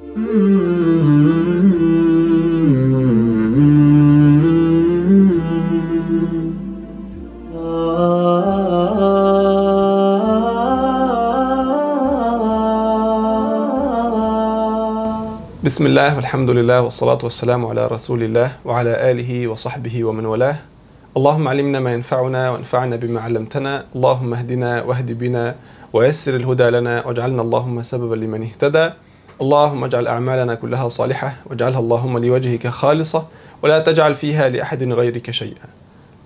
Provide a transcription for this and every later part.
بسم الله والحمد لله والصلاة والسلام على رسول الله وعلى آله وصحبه ومن والاه اللهم علمنا ما ينفعنا وانفعنا بما علمتنا اللهم اهدنا واهد بنا ويسر الهدى لنا واجعلنا اللهم سببا لمن اهتدى اللهم اجعل أعمالنا كلها صالحة واجعلها اللهم لوجهك خالصة ولا تجعل فيها لأحد غيرك شيئا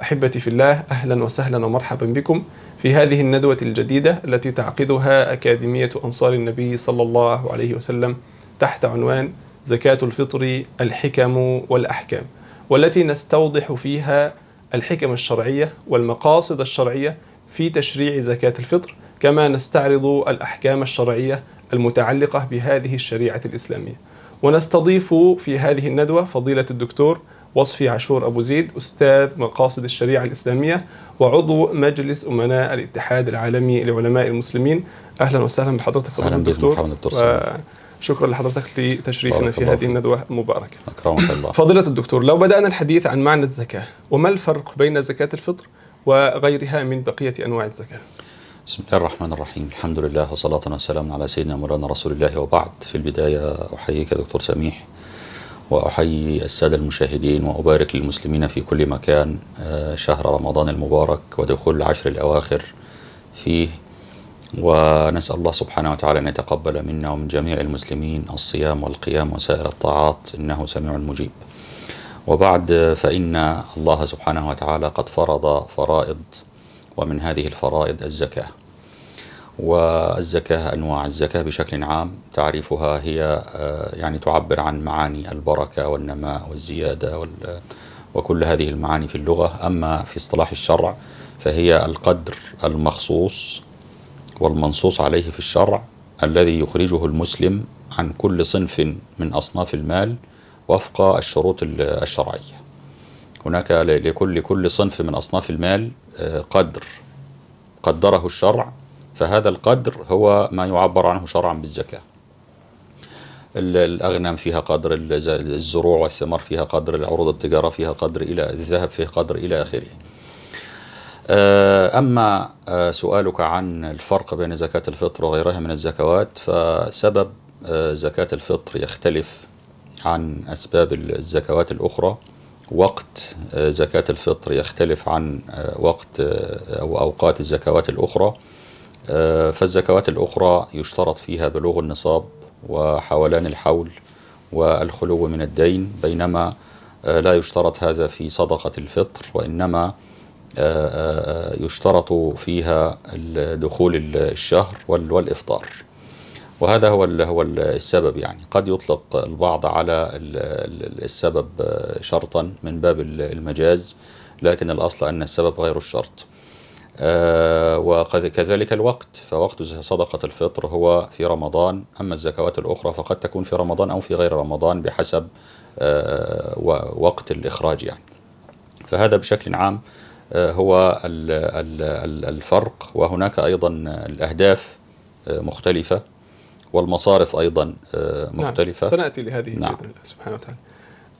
أحبتي في الله أهلا وسهلا ومرحبا بكم في هذه الندوة الجديدة التي تعقدها أكاديمية أنصار النبي صلى الله عليه وسلم تحت عنوان زكاة الفطر الحكم والأحكام والتي نستوضح فيها الحكم الشرعية والمقاصد الشرعية في تشريع زكاة الفطر كما نستعرض الأحكام الشرعية المتعلقة بهذه الشريعة الإسلامية ونستضيف في هذه الندوة فضيلة الدكتور وصفي عاشور أبو زيد أستاذ مقاصد الشريعة الإسلامية وعضو مجلس أمناء الاتحاد العالمي لعلماء المسلمين أهلا وسهلا بحضرتك فضيلة الدكتور شكرا لحضرتك لتشريفنا في هذه الندوة المباركة أكرمك الله فضيلة الدكتور لو بدأنا الحديث عن معنى الزكاة وما الفرق بين زكاة الفطر وغيرها من بقية أنواع الزكاة بسم الله الرحمن الرحيم الحمد لله وصلاة والسلام على سيدنا مولانا رسول الله وبعد في البداية أحييك دكتور سميح وأحيي السادة المشاهدين وأبارك للمسلمين في كل مكان شهر رمضان المبارك ودخول العشر الأواخر فيه ونسأل الله سبحانه وتعالى أن يتقبل منا ومن جميع المسلمين الصيام والقيام وسائر الطاعات إنه سميع مجيب وبعد فإن الله سبحانه وتعالى قد فرض فرائض ومن هذه الفرائض الزكاة والزكاة أنواع الزكاة بشكل عام تعريفها هي آه، يعني تعبر عن معاني البركة والنماء والزيادة وال وكل هذه المعاني في اللغة أما في اصطلاح الشرع فهي القدر المخصوص والمنصوص عليه في الشرع الذي يخرجه المسلم عن كل صنف من أصناف المال وفق الشروط الشرعيه هناك لكل كل صنف من أصناف المال آه، قدر قدره الشرع فهذا القدر هو ما يعبر عنه شرعا بالزكاة الأغنام فيها قدر الزروع والثمار فيها قدر العروض التجارة فيها قدر إلى الذهب فيه قدر إلى آخره آه، أما آه، سؤالك عن الفرق بين زكاة الفطر وغيرها من الزكوات فسبب زكاة الفطر يختلف عن أسباب الزكوات الأخرى وقت آه، زكاة الفطر يختلف عن آه، وقت آه، أو أوقات الزكوات الأخرى فالزكوات الأخرى يشترط فيها بلوغ النصاب وحولان الحول والخلو من الدين بينما لا يشترط هذا في صدقة الفطر وإنما يشترط فيها دخول الشهر والإفطار وهذا هو هو السبب يعني قد يطلق البعض على السبب شرطا من باب المجاز لكن الاصل ان السبب غير الشرط آه وكذلك الوقت فوقت صدقة الفطر هو في رمضان أما الزكوات الأخرى فقد تكون في رمضان أو في غير رمضان بحسب آه وقت الإخراج يعني فهذا بشكل عام آه هو الفرق وهناك أيضا الأهداف آه، مختلفة والمصارف أيضا آه، نعم، مختلفة نعم. سنأتي لهذه نعم. بإذن الله سبحانه وتعالى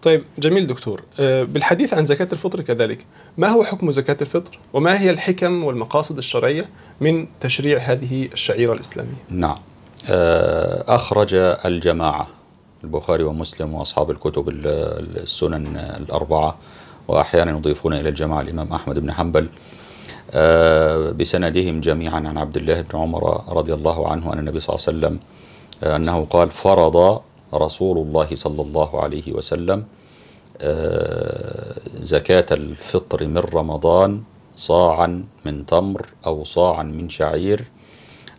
طيب جميل دكتور آه، بالحديث عن زكاة الفطر كذلك ما هو حكم زكاة الفطر وما هي الحكم والمقاصد الشرعية من تشريع هذه الشعيرة الإسلامية نعم آه، أخرج الجماعة البخاري ومسلم وأصحاب الكتب السنن الأربعة وأحيانا يضيفون إلى الجماعة الإمام أحمد بن حنبل بسندهم جميعا عن عبد الله بن عمر رضي الله عنه أن النبي صلى الله عليه وسلم أنه قال فرض رسول الله صلى الله عليه وسلم آه، زكاة الفطر من رمضان صاعا من تمر أو صاعا من شعير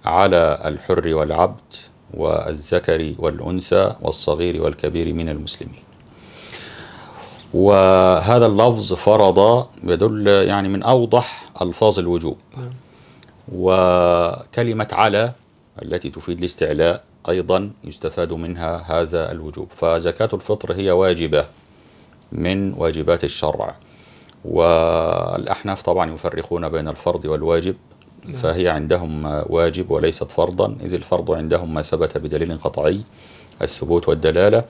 على الحر والعبد والذكر والأنثى والصغير والكبير من المسلمين وهذا اللفظ فرض يدل يعني من أوضح ألفاظ الوجوب نعم. وكلمة على التي تفيد الاستعلاء أيضا يستفاد منها هذا الوجوب فزكاة الفطر هي واجبة من واجبات الشرع والأحناف طبعا يفرقون بين الفرض والواجب نعم. فهي عندهم واجب وليست فرضا إذ الفرض عندهم ما ثبت بدليل قطعي الثبوت والدلالة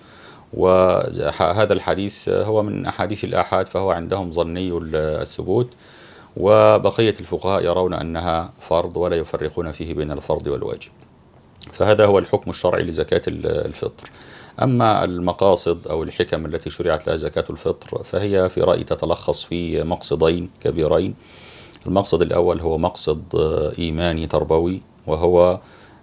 وهذا الحديث هو من أحاديث الآحاد فهو عندهم ظني الثبوت وبقية الفقهاء يرون أنها فرض ولا يفرقون فيه بين الفرض والواجب فهذا هو الحكم الشرعي لزكاة الفطر أما المقاصد أو الحكم التي شرعت لها زكاة الفطر فهي في رأيي تتلخص في مقصدين كبيرين المقصد الأول هو مقصد آه، إيماني تربوي وهو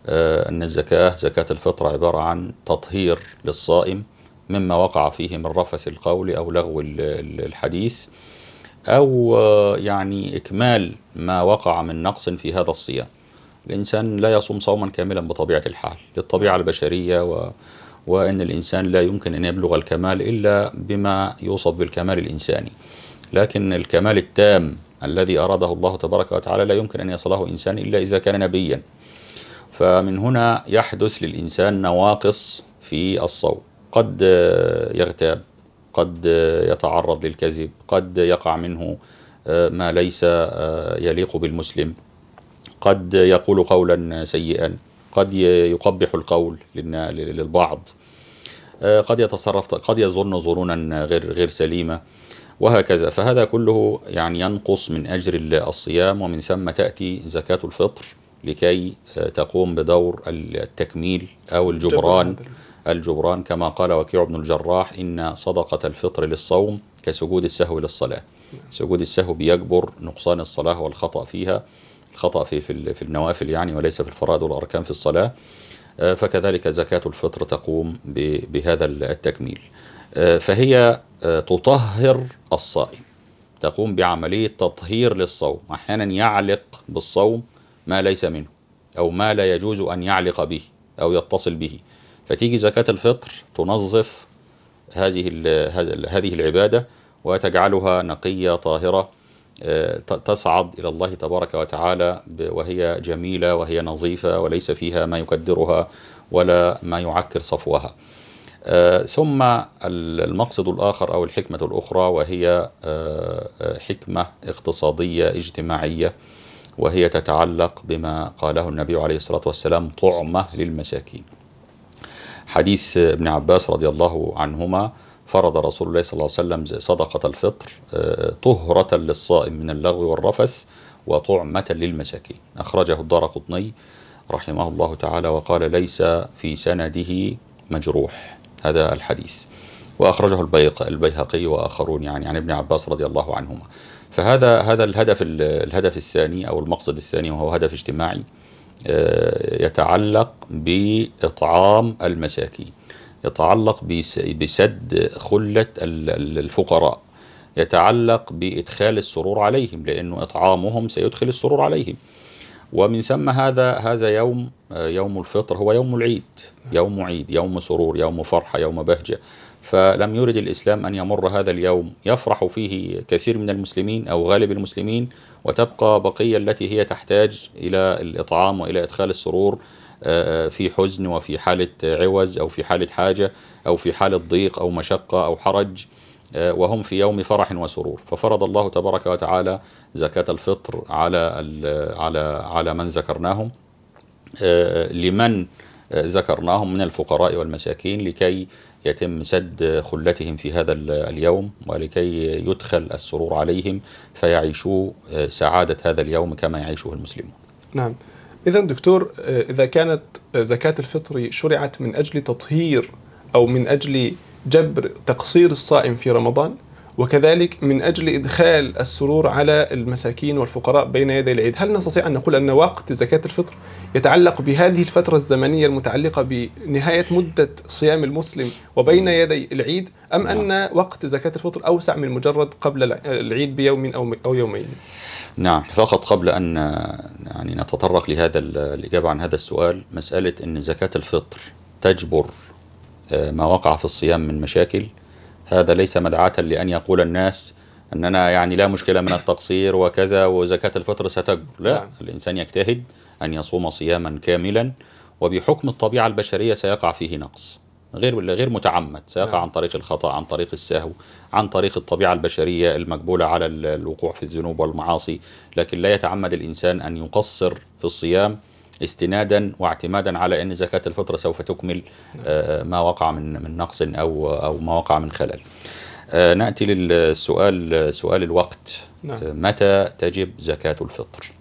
آه، أن الزكاة زكاة الفطر عبارة عن تطهير للصائم مما وقع فيه من رفث القول أو لغو الحديث أو آه، يعني إكمال ما وقع من نقص في هذا الصيام الإنسان لا يصوم صوما كاملا بطبيعة الحال للطبيعة البشرية و وأن الإنسان لا يمكن أن يبلغ الكمال إلا بما يوصف بالكمال الإنساني لكن الكمال التام الذي أراده الله تبارك وتعالى لا يمكن أن يصله إنسان إلا إذا كان نبيا فمن هنا يحدث للإنسان نواقص في الصوم قد يغتاب قد يتعرض للكذب قد يقع منه آه، ما ليس آه، يليق بالمسلم قد يقول قولا سيئا قد يقبح القول للبعض آه، قد يتصرف قد يظن ظنونا غير غير سليمه وهكذا فهذا كله يعني ينقص من اجر الصيام ومن ثم تاتي زكاه الفطر لكي آه، تقوم بدور التكميل او الجبران الجبران كما قال وكيع بن الجراح ان صدقه الفطر للصوم كسجود السهو للصلاه نعم. سجود السهو بيجبر نقصان الصلاه والخطا فيها الخطأ في في النوافل يعني وليس في الفرائض والأركان في الصلاة آه، فكذلك زكاة الفطر تقوم بهذا التكميل آه، فهي آه، تطهر الصائم تقوم بعملية تطهير للصوم أحيانا يعلق بالصوم ما ليس منه أو ما لا يجوز أن يعلق به أو يتصل به فتيجي زكاة الفطر تنظف هذه هذه العبادة وتجعلها نقية طاهرة آه، تصعد إلى الله تبارك وتعالى وهي جميلة وهي نظيفة وليس فيها ما يكدرها ولا ما يعكر صفوها آه، ثم المقصد الآخر أو الحكمة الأخرى وهي آه، حكمة اقتصادية اجتماعية وهي تتعلق بما قاله النبي عليه الصلاة والسلام طعمة للمساكين حديث ابن عباس رضي الله عنهما فرض رسول الله صلى الله عليه وسلم صدقة الفطر آه، طهرة للصائم من اللغو والرفث وطعمة للمساكين أخرجه الدار قطني رحمه الله تعالى وقال ليس في سنده مجروح هذا الحديث وأخرجه البيهقي وآخرون يعني عن ابن عباس رضي الله عنهما فهذا هذا الهدف الهدف الثاني أو المقصد الثاني وهو هدف اجتماعي آه، يتعلق بإطعام المساكين يتعلق بسد خلة الفقراء يتعلق بإدخال السرور عليهم لأنه إطعامهم سيدخل السرور عليهم ومن ثم هذا هذا يوم يوم الفطر هو يوم العيد يوم عيد يوم سرور يوم فرحة يوم بهجة فلم يرد الإسلام أن يمر هذا اليوم يفرح فيه كثير من المسلمين أو غالب المسلمين وتبقى بقية التي هي تحتاج إلى الإطعام وإلى إدخال السرور في حزن وفي حالة عوز أو في حالة حاجة أو في حالة ضيق أو مشقة أو حرج آه، وهم في يوم فرح وسرور ففرض الله تبارك وتعالى زكاة الفطر على على على من ذكرناهم آه، لمن ذكرناهم من الفقراء والمساكين لكي يتم سد خلتهم في هذا اليوم ولكي يدخل السرور عليهم فيعيشوا آه، سعادة هذا اليوم كما يعيشه المسلمون نعم إذا دكتور آه، إذا كانت آه، زكاة الفطر شرعت من أجل تطهير أو من أجل جبر تقصير الصائم في رمضان وكذلك من أجل إدخال السرور على المساكين والفقراء بين يدي العيد هل نستطيع أن نقول أن وقت زكاة الفطر يتعلق بهذه الفترة الزمنية المتعلقة بنهاية مدة صيام المسلم وبين يدي العيد أم أن وقت زكاة الفطر أوسع من مجرد قبل العيد بيوم أو يومين نعم فقط قبل أن يعني نتطرق لهذا الإجابة عن هذا السؤال مسألة أن زكاة الفطر تجبر آه، ما وقع في الصيام من مشاكل هذا ليس مدعاة لأن يقول الناس أننا يعني لا مشكلة من التقصير وكذا وزكاة الفطر ستجبر لا نعم. الإنسان يجتهد أن يصوم صياما كاملا وبحكم الطبيعة البشرية سيقع فيه نقص غير غير متعمد سيقع نعم. عن طريق الخطأ عن طريق السهو عن طريق الطبيعة البشرية المقبوله على الوقوع في الذنوب والمعاصي لكن لا يتعمد الإنسان أن يقصر في الصيام استنادا واعتمادا على ان زكاه الفطر سوف تكمل نعم. آه، ما وقع من من نقص او او ما وقع من خلل. آه، ناتي للسؤال سؤال الوقت نعم. آه، متى تجب زكاه الفطر؟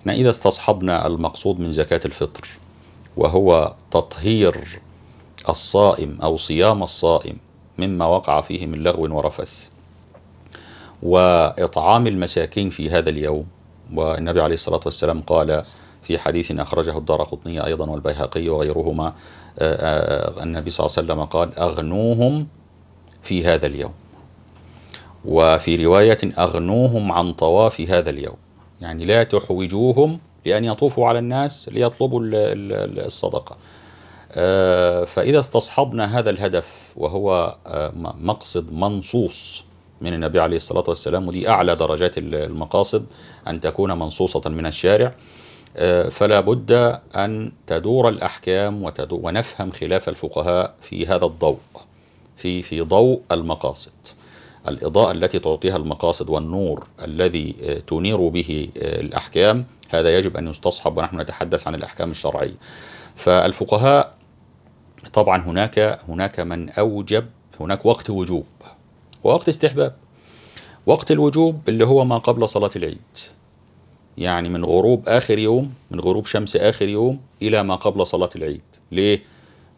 احنا اذا استصحبنا المقصود من زكاه الفطر وهو تطهير الصائم أو صيام الصائم مما وقع فيه من لغو ورفث وإطعام المساكين في هذا اليوم والنبي عليه الصلاة والسلام قال في حديث أخرجه الدار قطنية أيضا والبيهقي وغيرهما النبي صلى الله عليه وسلم قال أغنوهم في هذا اليوم وفي رواية أغنوهم عن طواف هذا اليوم يعني لا تحوجوهم لأن يطوفوا على الناس ليطلبوا الصدقة آه، فإذا استصحبنا هذا الهدف وهو آه، مقصد منصوص من النبي عليه الصلاة والسلام ودي أعلى درجات المقاصد أن تكون منصوصة من الشارع آه، فلا بد أن تدور الأحكام وتدور ونفهم خلاف الفقهاء في هذا الضوء في في ضوء المقاصد الإضاءة التي تعطيها المقاصد والنور الذي تنير به الأحكام هذا يجب أن يستصحب ونحن نتحدث عن الأحكام الشرعية فالفقهاء طبعا هناك هناك من اوجب هناك وقت وجوب ووقت استحباب وقت الوجوب اللي هو ما قبل صلاه العيد يعني من غروب اخر يوم من غروب شمس اخر يوم الى ما قبل صلاه العيد ليه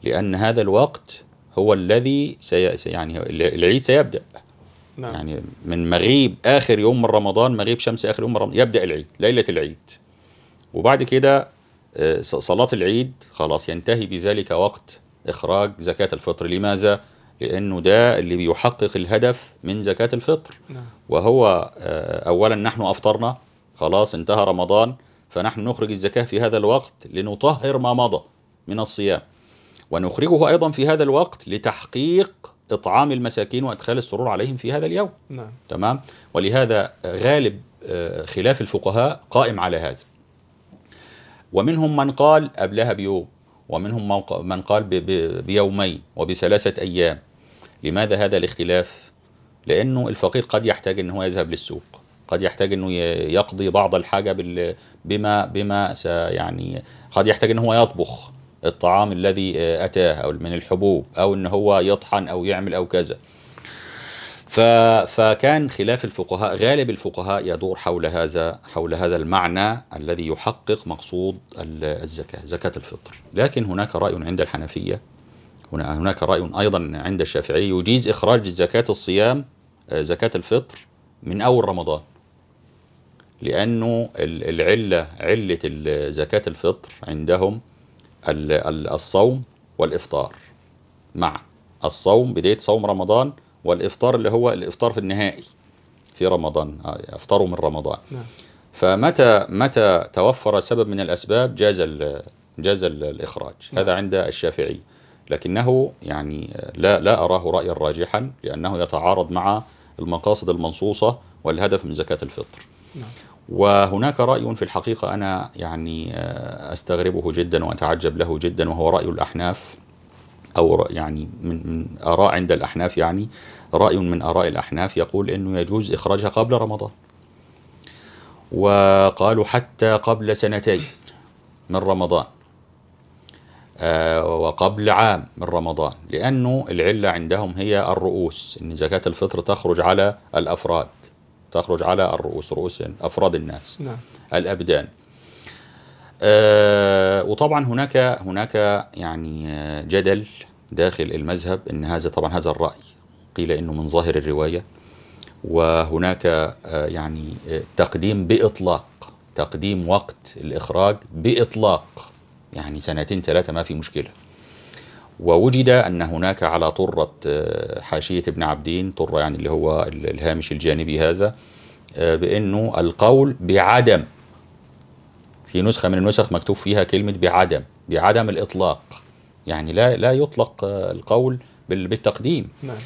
لان هذا الوقت هو الذي سي... يعني العيد سيبدا نعم. يعني من مغيب اخر يوم من رمضان مغيب شمس اخر يوم من رمضان يبدا العيد ليله العيد وبعد كده آه، صلاه العيد خلاص ينتهي بذلك وقت إخراج زكاة الفطر لماذا؟ لأنه ده اللي بيحقق الهدف من زكاة الفطر نعم. وهو آه، أولا نحن أفطرنا خلاص انتهى رمضان فنحن نخرج الزكاة في هذا الوقت لنطهر ما مضى من الصيام ونخرجه أيضا في هذا الوقت لتحقيق إطعام المساكين وإدخال السرور عليهم في هذا اليوم نعم. تمام ولهذا آه، غالب آه، خلاف الفقهاء قائم على هذا ومنهم من قال قبلها بيوم ومنهم من قال بيومين وبثلاثة أيام لماذا هذا الاختلاف؟ لأنه الفقير قد يحتاج أنه يذهب للسوق قد يحتاج انه يقضي بعض الحاجه بما بما يعني قد يحتاج ان هو يطبخ الطعام الذي آه، اتاه او من الحبوب او ان هو يطحن او يعمل او كذا فكان خلاف الفقهاء غالب الفقهاء يدور حول هذا حول هذا المعنى الذي يحقق مقصود الزكاة زكاة الفطر لكن هناك رأي عند الحنفية هناك رأي أيضا عند الشافعي يجيز إخراج زكاة الصيام آه، زكاة الفطر من أول رمضان لأنه العلة علة زكاة الفطر عندهم الصوم والإفطار مع الصوم بداية صوم رمضان والافطار اللي هو الافطار في النهائي في رمضان آه، افطروا من رمضان نعم. فمتى متى توفر سبب من الاسباب جاز جاز الاخراج نعم. هذا عند الشافعي لكنه يعني لا لا اراه رايا راجحا لانه يتعارض مع المقاصد المنصوصه والهدف من زكاه الفطر نعم. وهناك راي في الحقيقه انا يعني آه، استغربه جدا واتعجب له جدا وهو راي الاحناف او يعني من اراء عند الاحناف يعني رأي من آراء الأحناف يقول أنه يجوز إخراجها قبل رمضان وقالوا حتى قبل سنتين من رمضان آه، وقبل عام من رمضان لأنه العلة عندهم هي الرؤوس أن زكاة الفطر تخرج على الأفراد تخرج على الرؤوس رؤوس أفراد الناس نعم. الأبدان آه وطبعا هناك هناك يعني جدل داخل المذهب ان هذا طبعا هذا الراي قيل انه من ظاهر الروايه وهناك آه، يعني آه، تقديم باطلاق تقديم وقت الاخراج باطلاق يعني سنتين ثلاثه ما في مشكله ووجد ان هناك على طره آه، حاشيه ابن عبدين طره يعني اللي هو الهامش الجانبي هذا بانه القول بعدم في نسخه من النسخ مكتوب فيها كلمه بعدم بعدم الاطلاق يعني لا لا يطلق القول بالتقديم نعم.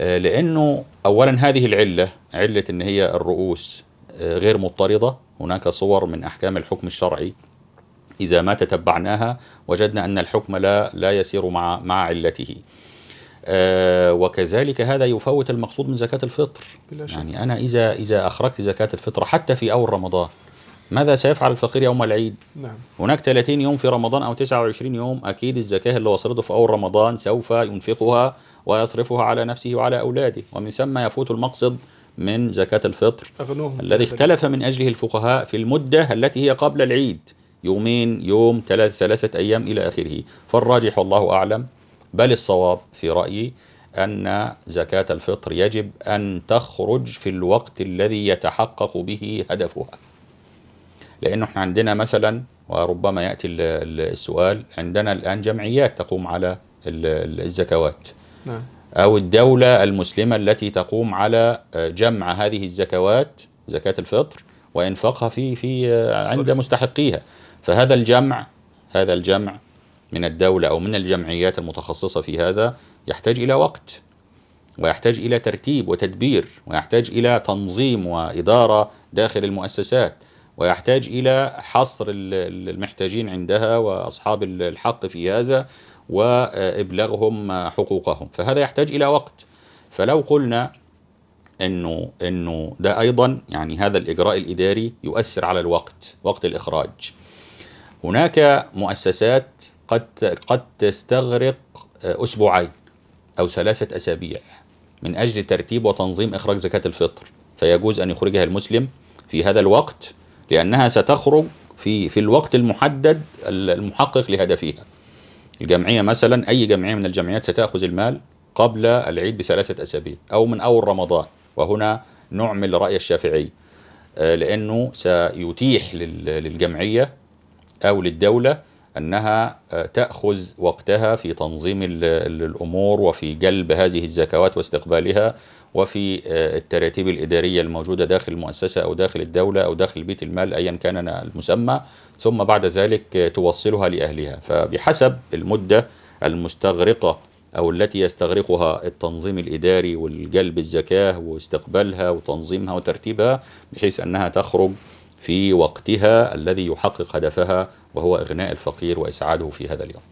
آه، لانه اولا هذه العله عله ان هي الرؤوس آه، غير مضطرده هناك صور من احكام الحكم الشرعي اذا ما تتبعناها وجدنا ان الحكم لا لا يسير مع مع علته آه وكذلك هذا يفوت المقصود من زكاة الفطر بلا شك. يعني أنا إذا إذا أخرجت زكاة الفطر حتى في أول رمضان ماذا سيفعل الفقير يوم العيد؟ نعم. هناك 30 يوم في رمضان أو 29 يوم أكيد الزكاة اللي وصلته في أول رمضان سوف ينفقها ويصرفها على نفسه وعلى أولاده ومن ثم يفوت المقصد من زكاة الفطر الذي اختلف من أجله الفقهاء في المدة التي هي قبل العيد يومين يوم ثلاث ثلاثة أيام إلى آخره فالراجح والله أعلم بل الصواب في رأيي أن زكاة الفطر يجب أن تخرج في الوقت الذي يتحقق به هدفها لأنه احنا عندنا مثلا وربما يأتي السؤال عندنا الآن جمعيات تقوم على الزكوات نعم. أو الدولة المسلمة التي تقوم على آه، جمع هذه الزكوات زكاة الفطر وإنفاقها في في آه، عند مستحقيها فهذا الجمع هذا الجمع من الدولة أو من الجمعيات المتخصصة في هذا يحتاج إلى وقت ويحتاج إلى ترتيب وتدبير ويحتاج إلى تنظيم وإدارة داخل المؤسسات ويحتاج إلى حصر المحتاجين عندها وأصحاب الحق في هذا وابلاغهم حقوقهم فهذا يحتاج الى وقت فلو قلنا انه انه ده ايضا يعني هذا الاجراء الاداري يؤثر على الوقت وقت الاخراج هناك مؤسسات قد قد تستغرق اسبوعين او ثلاثه اسابيع من اجل ترتيب وتنظيم اخراج زكاه الفطر فيجوز ان يخرجها المسلم في هذا الوقت لانها ستخرج في في الوقت المحدد المحقق لهدفها الجمعية مثلا أي جمعية من الجمعيات ستأخذ المال قبل العيد بثلاثة أسابيع أو من أول رمضان وهنا نعمل رأي الشافعي آه، لأنه سيتيح للجمعية أو للدولة أنها آه، تأخذ وقتها في تنظيم الأمور وفي جلب هذه الزكوات واستقبالها وفي آه، التراتيب الإدارية الموجودة داخل المؤسسة أو داخل الدولة أو داخل بيت المال أيا كان المسمى ثم بعد ذلك آه، توصلها لأهلها فبحسب المدة المستغرقة أو التي يستغرقها التنظيم الإداري والجلب الزكاة واستقبالها وتنظيمها وترتيبها بحيث أنها تخرج في وقتها الذي يحقق هدفها وهو إغناء الفقير وإسعاده في هذا اليوم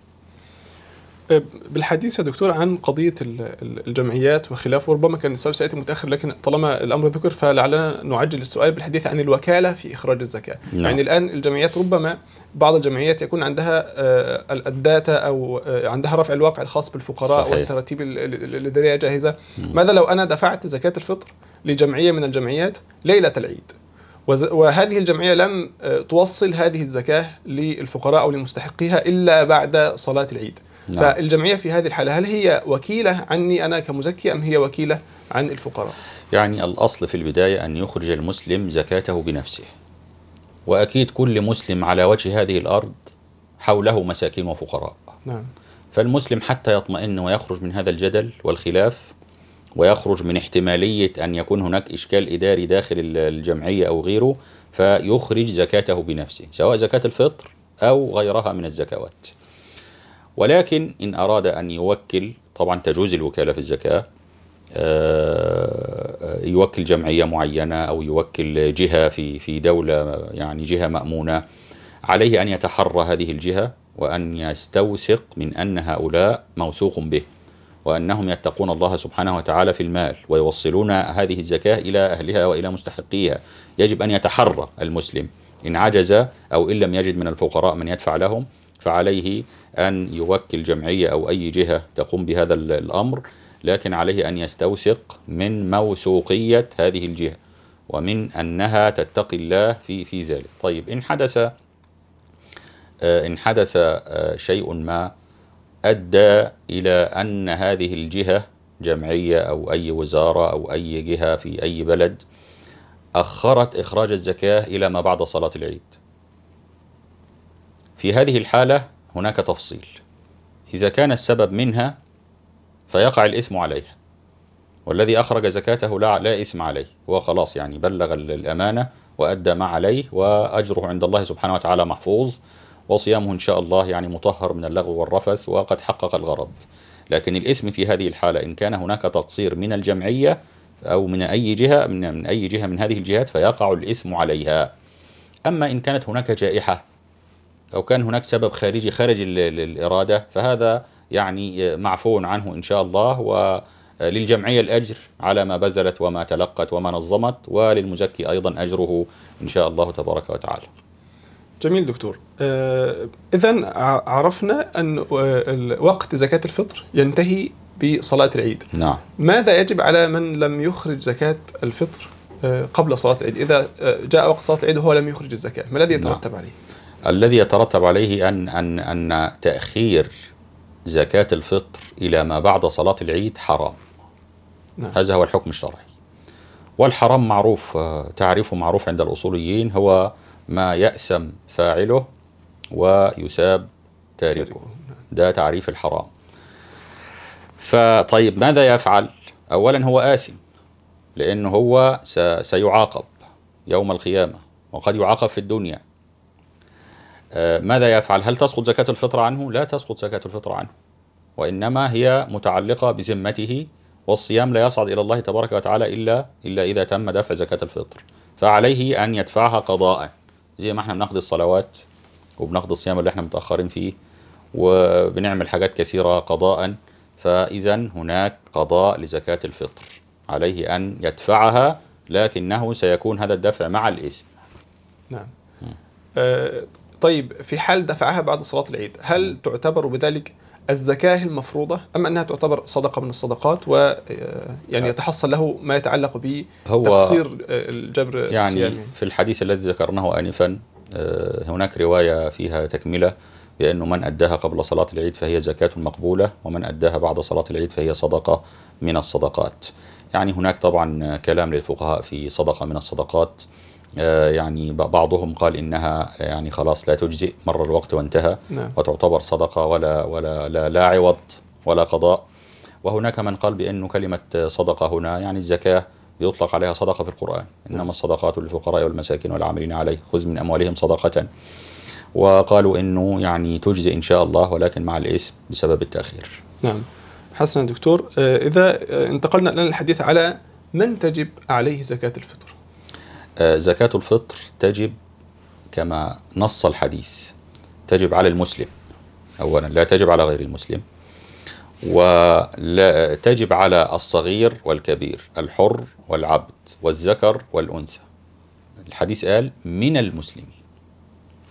بالحديث يا دكتور عن قضية الجمعيات وخلافه ربما كان السؤال سيأتي متأخر لكن طالما الأمر ذكر فلعلنا نعجل السؤال بالحديث عن الوكالة في إخراج الزكاة نعم. يعني الآن الجمعيات ربما بعض الجمعيات يكون عندها آه، الداتا أو آه، عندها رفع الواقع الخاص بالفقراء صحيح. والتراتيب الإدارية جاهزة ماذا لو أنا دفعت زكاة الفطر لجمعية من الجمعيات ليلة العيد وهذه الجمعية لم آه، توصل هذه الزكاة للفقراء أو لمستحقيها إلا بعد صلاة العيد نعم. فالجمعية في هذه الحالة هل هي وكيلة عني أنا كمزكي أم هي وكيلة عن الفقراء؟ يعني الأصل في البداية أن يخرج المسلم زكاته بنفسه وأكيد كل مسلم على وجه هذه الأرض حوله مساكين وفقراء نعم. فالمسلم حتى يطمئن ويخرج من هذا الجدل والخلاف ويخرج من احتمالية أن يكون هناك إشكال إداري داخل الجمعية أو غيره فيخرج زكاته بنفسه سواء زكاة الفطر أو غيرها من الزكوات ولكن إن أراد أن يوكل طبعا تجوز الوكالة في الزكاة آه، آه، يوكل جمعية معينة أو يوكل جهة في في دولة يعني جهة مأمونة عليه أن يتحرى هذه الجهة وأن يستوثق من أن هؤلاء موثوق به وأنهم يتقون الله سبحانه وتعالى في المال ويوصلون هذه الزكاة إلى أهلها وإلى مستحقيها يجب أن يتحرى المسلم إن عجز أو إن لم يجد من الفقراء من يدفع لهم فعليه أن يوكل جمعية أو أي جهة تقوم بهذا الأمر لكن عليه أن يستوثق من موثوقية هذه الجهة ومن أنها تتقي الله في في ذلك طيب إن حدث آه، إن حدث آه، شيء ما أدى إلى أن هذه الجهة جمعية أو أي وزارة أو أي جهة في أي بلد أخرت إخراج الزكاة إلى ما بعد صلاة العيد في هذه الحالة هناك تفصيل إذا كان السبب منها فيقع الإثم عليها والذي أخرج زكاته لا, لا إثم عليه هو خلاص يعني بلغ الأمانة وأدى ما عليه وأجره عند الله سبحانه وتعالى محفوظ وصيامه إن شاء الله يعني مطهر من اللغو والرفث وقد حقق الغرض لكن الإثم في هذه الحالة إن كان هناك تقصير من الجمعية أو من أي جهة من, من أي جهة من هذه الجهات فيقع الإثم عليها أما إن كانت هناك جائحة أو كان هناك سبب خارجي خارج الإرادة فهذا يعني معفو عنه إن شاء الله وللجمعية الأجر على ما بذلت وما تلقت وما نظمت وللمزكي أيضا أجره إن شاء الله تبارك وتعالى جميل دكتور آه، إذا عرفنا أن آه، وقت زكاة الفطر ينتهي بصلاة العيد نعم ماذا يجب على من لم يخرج زكاة الفطر آه، قبل صلاة العيد إذا جاء وقت صلاة العيد وهو لم يخرج الزكاة ما الذي نعم. يترتب نعم. عليه؟ الذي يترتب عليه أن, أن, أن تأخير زكاة الفطر إلى ما بعد صلاة العيد حرام نعم. هذا هو الحكم الشرعي والحرام معروف آه، تعريفه معروف عند الأصوليين هو ما يأسم فاعله ويثاب تاركه نعم. ده تعريف الحرام فطيب ماذا يفعل أولا هو آثم لأنه هو سيعاقب يوم القيامة وقد يعاقب في الدنيا آه، ماذا يفعل؟ هل تسقط زكاة الفطر عنه؟ لا تسقط زكاة الفطر عنه وإنما هي متعلقة بذمته والصيام لا يصعد إلى الله تبارك وتعالى إلا إلا إذا تم دفع زكاة الفطر فعليه أن يدفعها قضاء زي ما احنا بنقضي الصلوات وبنقضي الصيام اللي احنا متأخرين فيه وبنعمل حاجات كثيرة قضاء فإذا هناك قضاء لزكاة الفطر عليه أن يدفعها لكنه سيكون هذا الدفع مع الإثم نعم طيب في حال دفعها بعد صلاة العيد هل تعتبر بذلك الزكاة المفروضة أم أنها تعتبر صدقة من الصدقات ويعني آه، يتحصل له ما يتعلق تقصير آه، الجبر يعني السيامي. في الحديث الذي ذكرناه آنفا آه، هناك رواية فيها تكملة بأن من أداها قبل صلاة العيد فهي زكاة مقبولة ومن أداها بعد صلاة العيد فهي صدقة من الصدقات يعني هناك طبعا كلام للفقهاء في صدقة من الصدقات آه، يعني بعضهم قال انها آه، يعني خلاص لا تجزئ مر الوقت وانتهى نعم. وتعتبر صدقه ولا ولا لا, لا عوض ولا قضاء وهناك من قال بأن كلمة صدقة هنا يعني الزكاة يطلق عليها صدقة في القرآن نعم. إنما الصدقات للفقراء والمساكين والعاملين عليه خذ من أموالهم صدقة وقالوا أنه يعني تجزي إن شاء الله ولكن مع الإسم بسبب التأخير نعم حسنا دكتور آه، إذا انتقلنا الآن للحديث على من تجب عليه زكاة الفطر آه، زكاة الفطر تجب كما نص الحديث تجب على المسلم أولا لا تجب على غير المسلم ولا تجب على الصغير والكبير الحر والعبد والذكر والأنثى الحديث قال من المسلمين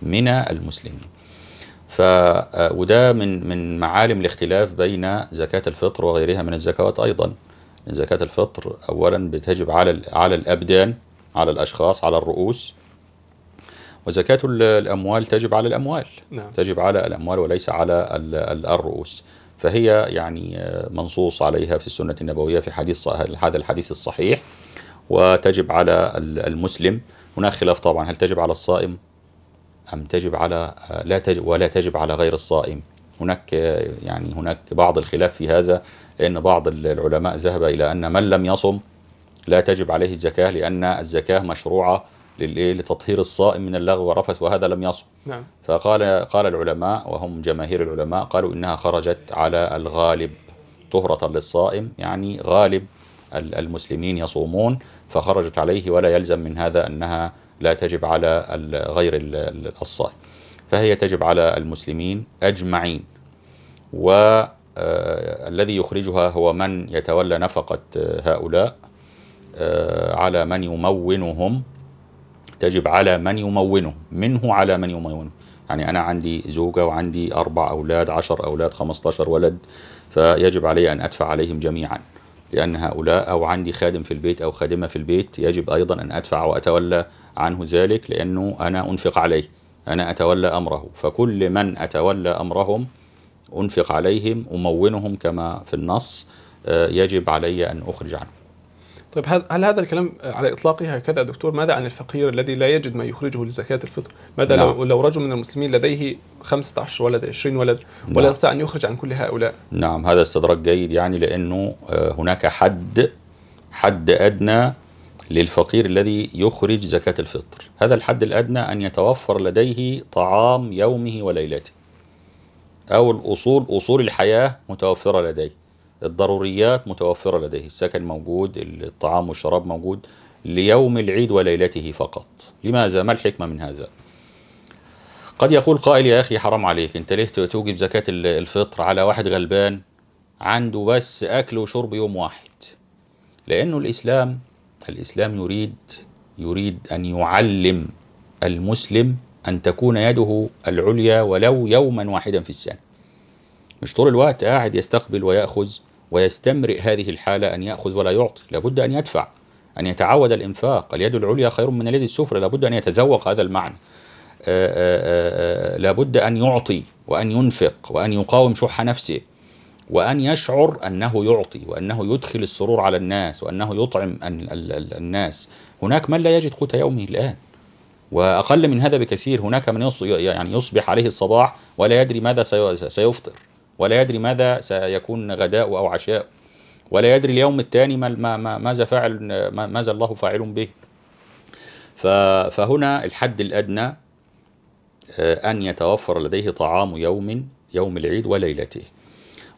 من المسلمين ف آه، وده من من معالم الاختلاف بين زكاة الفطر وغيرها من الزكوات أيضا زكاة الفطر أولا بتجب على على الأبدان على الأشخاص على الرؤوس وزكاة الأموال تجب على الأموال نعم. تجب على الأموال وليس على الرؤوس فهي يعني منصوص عليها في السنة النبوية في حديث هذا الحديث الصحيح وتجب على المسلم هناك خلاف طبعا هل تجب على الصائم أم تجب على لا تجب ولا تجب على غير الصائم هناك يعني هناك بعض الخلاف في هذا لأن بعض العلماء ذهب إلى أن من لم يصم لا تجب عليه الزكاة لأن الزكاة مشروعة لتطهير الصائم من اللغو والرفث وهذا لم يصب نعم. فقال قال العلماء وهم جماهير العلماء قالوا إنها خرجت على الغالب طهرة للصائم يعني غالب المسلمين يصومون فخرجت عليه ولا يلزم من هذا أنها لا تجب على غير الصائم فهي تجب على المسلمين أجمعين والذي آه، يخرجها هو من يتولى نفقة آه، هؤلاء آه، على من يمونهم تجب على من يمونه منه على من يمونه يعني أنا عندي زوجة وعندي أربع أولاد عشر أولاد خمستاشر ولد فيجب علي أن أدفع عليهم جميعا لأن هؤلاء أو عندي خادم في البيت أو خادمة في البيت يجب أيضا أن أدفع وأتولى عنه ذلك لأنه أنا أنفق عليه أنا أتولى أمره فكل من أتولى أمرهم أنفق عليهم أمونهم كما في النص آه، يجب علي أن أخرج عنه طيب هل هذا الكلام على اطلاقه هكذا دكتور ماذا عن الفقير الذي لا يجد ما يخرجه لزكاه الفطر ماذا لا. لو, نعم. لو رجل من المسلمين لديه 15 ولد 20 ولد ولا نعم. يستطيع ان يخرج عن كل هؤلاء نعم هذا استدراك جيد يعني لانه آه، هناك حد حد ادنى للفقير الذي يخرج زكاه الفطر هذا الحد الادنى ان يتوفر لديه طعام يومه وليلته او الاصول اصول الحياه متوفره لديه الضروريات متوفرة لديه السكن موجود الطعام والشراب موجود ليوم العيد وليلته فقط لماذا ما الحكمة من هذا قد يقول قائل يا أخي حرام عليك أنت ليه توجب زكاة الفطر على واحد غلبان عنده بس أكل وشرب يوم واحد لأنه الإسلام الإسلام يريد يريد أن يعلم المسلم أن تكون يده العليا ولو يوما واحدا في السنة مش طول الوقت قاعد يستقبل ويأخذ ويستمرئ هذه الحالة أن يأخذ ولا يعطي لابد أن يدفع أن يتعود الإنفاق اليد العليا خير من اليد السفلى لابد أن يتذوق هذا المعنى آه، آه، آه، لابد أن يعطي وأن ينفق وأن يقاوم شح نفسه وأن يشعر أنه يعطي وأنه يدخل السرور على الناس وأنه يطعم الناس هناك من لا يجد قوت يومه الآن وأقل من هذا بكثير هناك من يعني يصبح عليه الصباح ولا يدري ماذا سيفطر ولا يدري ماذا سيكون غداء أو عشاءه ولا يدري اليوم الثاني ما ما ماذا فعل ماذا الله فاعل به فهنا الحد الأدنى آه، أن يتوفر لديه طعام يوم يوم العيد وليلته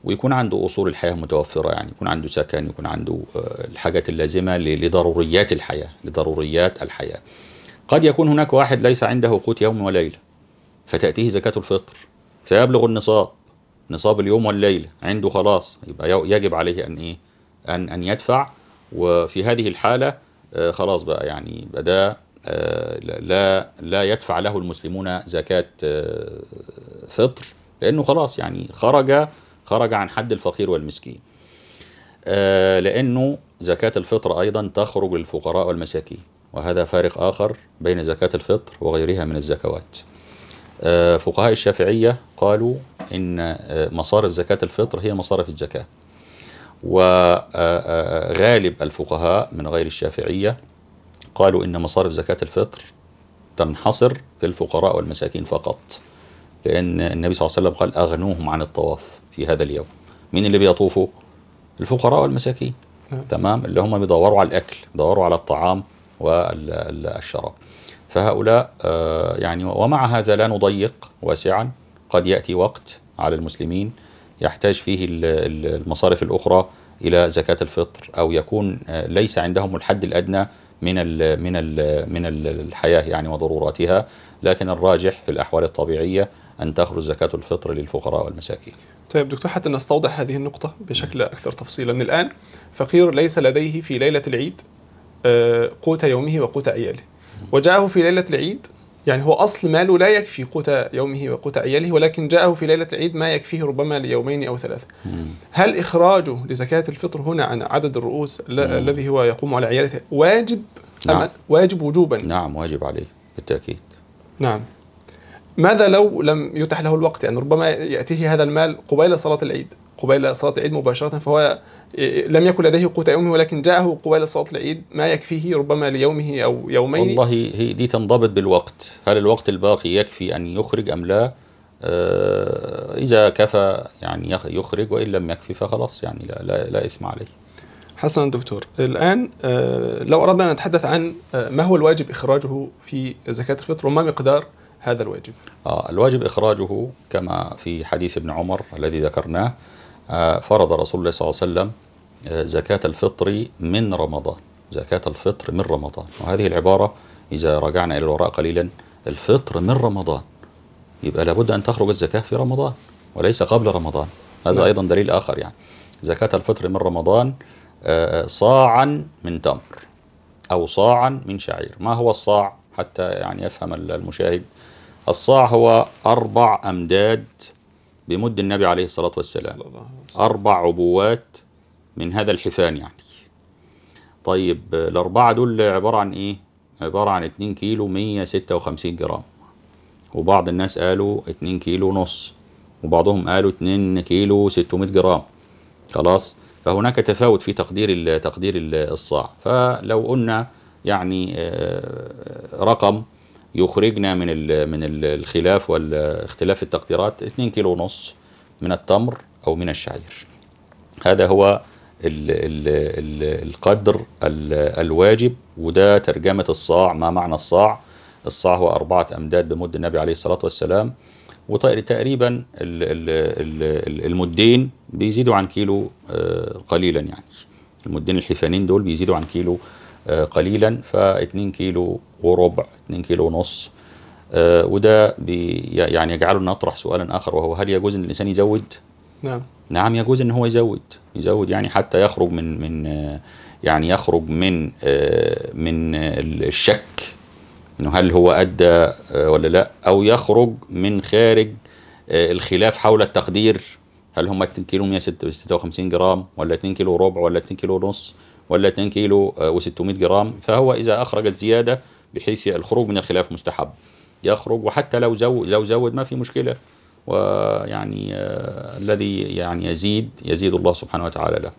ويكون عنده أصول الحياة متوفرة يعني يكون عنده سكن يكون عنده آه، الحاجات اللازمة لضروريات الحياة لضروريات الحياة قد يكون هناك واحد ليس عنده قوت يوم وليلة فتأتيه زكاة الفطر فيبلغ النصاب نصاب اليوم والليله عنده خلاص يبقى يجب عليه ان ايه ان ان يدفع وفي هذه الحاله آه، خلاص بقى يعني بدا آه، لا لا يدفع له المسلمون زكاه آه، فطر لانه خلاص يعني خرج خرج عن حد الفقير والمسكين لانه زكاه الفطر ايضا تخرج للفقراء والمساكين وهذا فارق اخر بين زكاه الفطر وغيرها من الزكوات آه، فقهاء الشافعية قالوا إن آه، مصارف زكاة الفطر هي مصارف الزكاة وغالب آه، الفقهاء من غير الشافعية قالوا إن مصارف زكاة الفطر تنحصر في الفقراء والمساكين فقط لأن النبي صلى الله عليه وسلم قال أغنوهم عن الطواف في هذا اليوم مين اللي بيطوفوا؟ الفقراء والمساكين نعم. تمام اللي هم بيدوروا على الأكل بيدوروا على الطعام والشراب فهؤلاء آه، يعني ومع هذا لا نضيق واسعا قد يأتي وقت على المسلمين يحتاج فيه المصارف الأخرى إلى زكاة الفطر أو يكون آه، ليس عندهم الحد الأدنى من الـ من الـ من الحياة يعني وضروراتها لكن الراجح في الأحوال الطبيعية أن تخرج زكاة الفطر للفقراء والمساكين طيب دكتور حتى نستوضح هذه النقطة بشكل أكثر تفصيلا الآن فقير ليس لديه في ليلة العيد آه، قوت يومه وقوت عياله وجاءه في ليلة العيد يعني هو أصل ماله لا يكفي قوت يومه وقوت عياله ولكن جاءه في ليلة العيد ما يكفيه ربما ليومين أو ثلاثة هل إخراجه لزكاة الفطر هنا عن عدد الرؤوس الذي هو يقوم على عيالته واجب نعم. واجب وجوبا نعم واجب عليه بالتأكيد نعم ماذا لو لم يتح له الوقت يعني ربما يأتيه هذا المال قبيل صلاة العيد قبيل صلاة العيد مباشرة فهو لم يكن لديه قوت يومه ولكن جاءه قبال صلاة العيد ما يكفيه ربما ليومه أو يومين والله هي دي تنضبط بالوقت هل الوقت الباقي يكفي أن يخرج أم لا آه إذا كفى يعني يخرج وإن لم يكفي فخلاص يعني لا, لا, لا إثم عليه حسنا دكتور الآن آه لو أردنا أن نتحدث عن آه، ما هو الواجب إخراجه في زكاة الفطر وما مقدار هذا الواجب آه الواجب إخراجه كما في حديث ابن عمر الذي ذكرناه فرض رسول الله صلى الله عليه وسلم آه، زكاة الفطر من رمضان زكاة الفطر من رمضان وهذه العبارة إذا رجعنا إلى الوراء قليلا الفطر من رمضان يبقى لابد أن تخرج الزكاة في رمضان وليس قبل رمضان هذا نعم. أيضا دليل آخر يعني زكاة الفطر من رمضان آه، آه، صاعا من تمر أو صاعا من شعير ما هو الصاع حتى يعني يفهم المشاهد الصاع هو أربع أمداد بمد النبي عليه الصلاة والسلام أربع عبوات من هذا الحفان يعني طيب الأربعة دول عبارة عن إيه؟ عبارة عن 2 كيلو 156 جرام وبعض الناس قالوا 2 كيلو ونص وبعضهم قالوا 2 كيلو 600 جرام خلاص فهناك تفاوت في تقدير تقدير الصاع فلو قلنا يعني آه، رقم يخرجنا من الـ من الخلاف والاختلاف التقديرات 2 كيلو ونص من التمر او من الشعير هذا هو الـ الـ الـ القدر الـ الواجب وده ترجمة الصاع ما معنى الصاع الصاع هو أربعة أمداد بمد النبي عليه الصلاة والسلام وتقريبا الـ الـ الـ المدين بيزيدوا عن كيلو آه، قليلا يعني المدين الحفانين دول بيزيدوا عن كيلو قليلا ف 2 كيلو وربع 2 كيلو ونص آه، وده بي يعني يجعلنا نطرح سؤالا اخر وهو هل يجوز ان الانسان يزود؟ نعم نعم يجوز ان هو يزود يزود يعني حتى يخرج من من آه، يعني يخرج من آه، من الشك انه هل هو ادى ولا لا او يخرج من خارج الخلاف حول التقدير هل هم 2 كيلو 156 جرام ولا 2 كيلو وربع ولا 2 كيلو ونص ولا 2 كيلو آه، و600 جرام فهو إذا أخرجت زيادة بحيث الخروج من الخلاف مستحب يخرج وحتى لو زود لو زود ما في مشكله ويعني آه، الذي يعني يزيد يزيد الله سبحانه وتعالى له.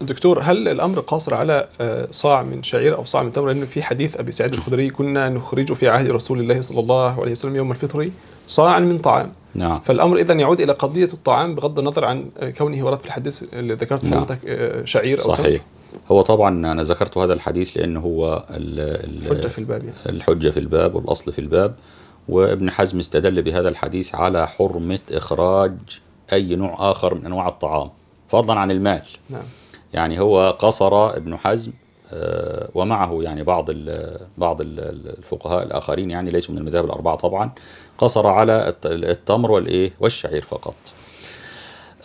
دكتور هل الامر قاصر على آه، صاع من شعير او صاع من تمر؟ لان في حديث ابي سعيد الخدري كنا نخرج في عهد رسول الله صلى الله عليه وسلم يوم الفطر صاعا من طعام. نعم. فالامر اذا يعود الى قضيه الطعام بغض النظر عن كونه ورد في الحديث اللي ذكرت نعم. حضرتك شعير او صحيح. تمر. هو طبعا أنا ذكرت هذا الحديث لأن هو الحجة في الباب يعني. الحجة في الباب والأصل في الباب وابن حزم استدل بهذا الحديث على حرمة إخراج أي نوع آخر من أنواع الطعام فضلا عن المال نعم. يعني هو قصر ابن حزم آه، ومعه يعني بعض بعض الفقهاء الاخرين يعني ليسوا من المذاهب الاربعه طبعا قصر على التمر والايه والشعير فقط.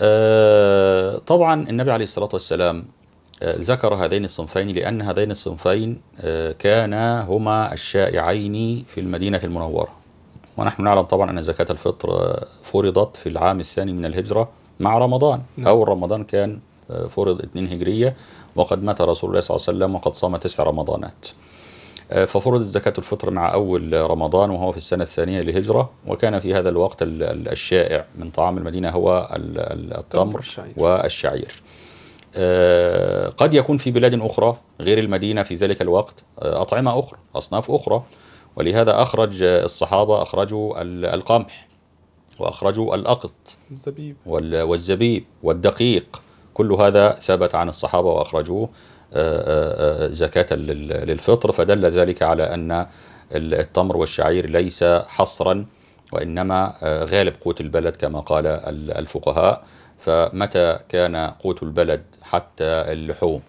آه، طبعا النبي عليه الصلاه والسلام ذكر هذين الصنفين لأن هذين الصنفين آه، كانا هما الشائعين في المدينة المنورة ونحن نعلم طبعا أن زكاة الفطر آه، فرضت في العام الثاني من الهجرة مع رمضان نعم. أول رمضان كان آه، فرض 2 هجرية وقد مات رسول الله صلى الله عليه وسلم وقد صام تسع رمضانات ففرضت زكاة الفطر مع أول رمضان وهو في السنة الثانية للهجرة وكان في هذا الوقت الشائع من طعام المدينة هو التمر والشعير آه، قد يكون في بلاد أخرى غير المدينة في ذلك الوقت آه، أطعمة أخرى أصناف أخرى ولهذا أخرج الصحابة أخرجوا القمح وأخرجوا الأقط الزبيب والزبيب والدقيق كل هذا ثبت عن الصحابة وأخرجوه آه، زكاة للفطر فدل ذلك على أن التمر والشعير ليس حصرا وإنما غالب قوت البلد كما قال الفقهاء فمتى كان قوت البلد حتى اللحوم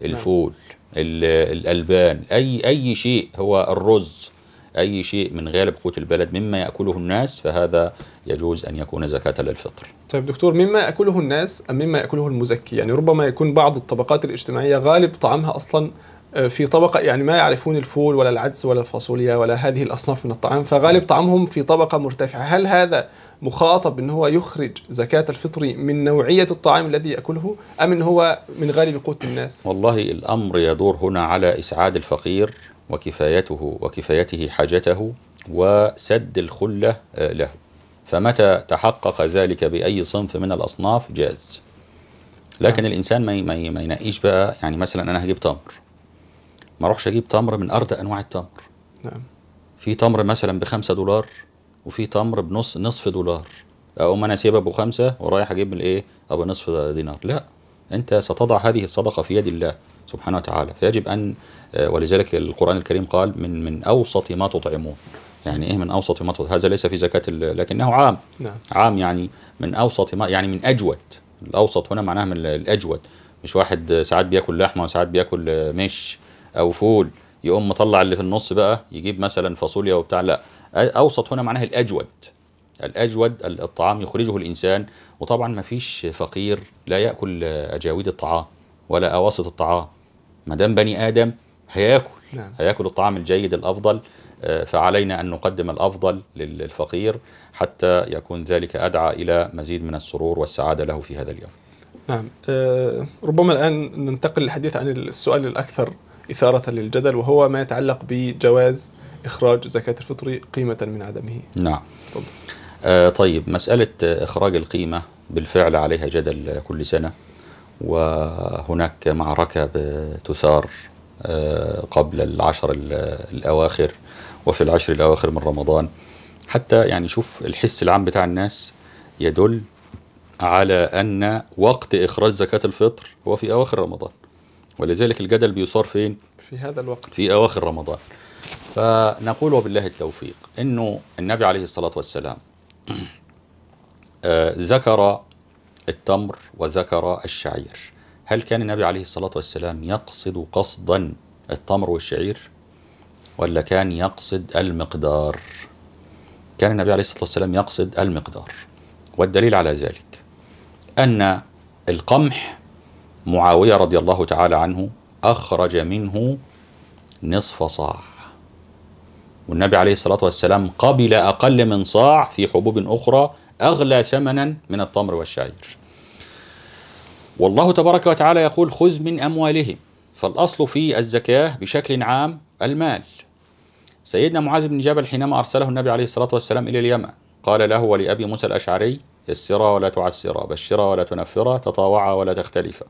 نعم. الفول الألبان أي أي شيء هو الرز أي شيء من غالب قوت البلد مما يأكله الناس فهذا يجوز أن يكون زكاة للفطر طيب دكتور مما يأكله الناس أم مما يأكله المزكي يعني ربما يكون بعض الطبقات الاجتماعية غالب طعامها أصلا آه، في طبقة يعني ما يعرفون الفول ولا العدس ولا الفاصوليا ولا هذه الأصناف من الطعام فغالب طعامهم في طبقة مرتفعة هل هذا مخاطب ان هو يخرج زكاه الفطر من نوعيه الطعام الذي ياكله ام ان هو من غالب قوت الناس والله الامر يدور هنا على اسعاد الفقير وكفايته وكفايته حاجته وسد الخله آه، له فمتى تحقق ذلك باي صنف من الاصناف جاز لكن آه. الانسان ما ما ينقيش بقى يعني مثلا انا هجيب تمر ما اروحش اجيب تمر من اردى انواع التمر نعم في تمر مثلا بخمسة دولار وفي تمر بنص نصف دولار اقوم انا سيب ابو خمسه ورايح اجيب الايه ابو نصف دينار لا انت ستضع هذه الصدقه في يد الله سبحانه وتعالى فيجب ان آه، ولذلك القران الكريم قال من من اوسط ما تطعمون يعني ايه من اوسط ما تطعمون هذا ليس في زكاه لكنه عام نعم. عام يعني من اوسط ما يعني من اجود الاوسط هنا معناها من الاجود مش واحد ساعات بياكل لحمه وساعات بياكل آه، مش او فول يقوم مطلع اللي في النص بقى يجيب مثلا فاصوليا وبتاع لا أوسط هنا معناه الأجود الأجود الطعام يخرجه الإنسان وطبعا ما فيش فقير لا يأكل أجاويد الطعام ولا أواسط الطعام ما دام بني آدم هياكل نعم. هياكل الطعام الجيد الأفضل آه، فعلينا أن نقدم الأفضل للفقير حتى يكون ذلك أدعى إلى مزيد من السرور والسعادة له في هذا اليوم نعم أه ربما الآن ننتقل للحديث عن السؤال الأكثر إثارة للجدل وهو ما يتعلق بجواز إخراج زكاة الفطر قيمة من عدمه نعم تفضل. آه طيب مسألة إخراج القيمة بالفعل عليها جدل كل سنة وهناك معركة بتثار آه قبل العشر الأواخر وفي العشر الأواخر من رمضان حتى يعني شوف الحس العام بتاع الناس يدل على أن وقت إخراج زكاة الفطر هو في أواخر رمضان ولذلك الجدل بيثار فين؟ في هذا الوقت في أواخر رمضان فنقول وبالله التوفيق انه النبي عليه الصلاه والسلام آه، ذكر التمر وذكر الشعير هل كان النبي عليه الصلاه والسلام يقصد قصدا التمر والشعير ولا كان يقصد المقدار كان النبي عليه الصلاه والسلام يقصد المقدار والدليل على ذلك ان القمح معاويه رضي الله تعالى عنه اخرج منه نصف صاع والنبي عليه الصلاة والسلام قبل أقل من صاع في حبوب أخرى أغلى ثمنا من التمر والشعير والله تبارك وتعالى يقول خذ من أموالهم فالأصل في الزكاة بشكل عام المال سيدنا معاذ بن جبل حينما أرسله النبي عليه الصلاة والسلام إلى اليمن قال له ولأبي موسى الأشعري يسرا ولا تعسرا بشرا ولا تنفرا تطاوعا ولا تختلفا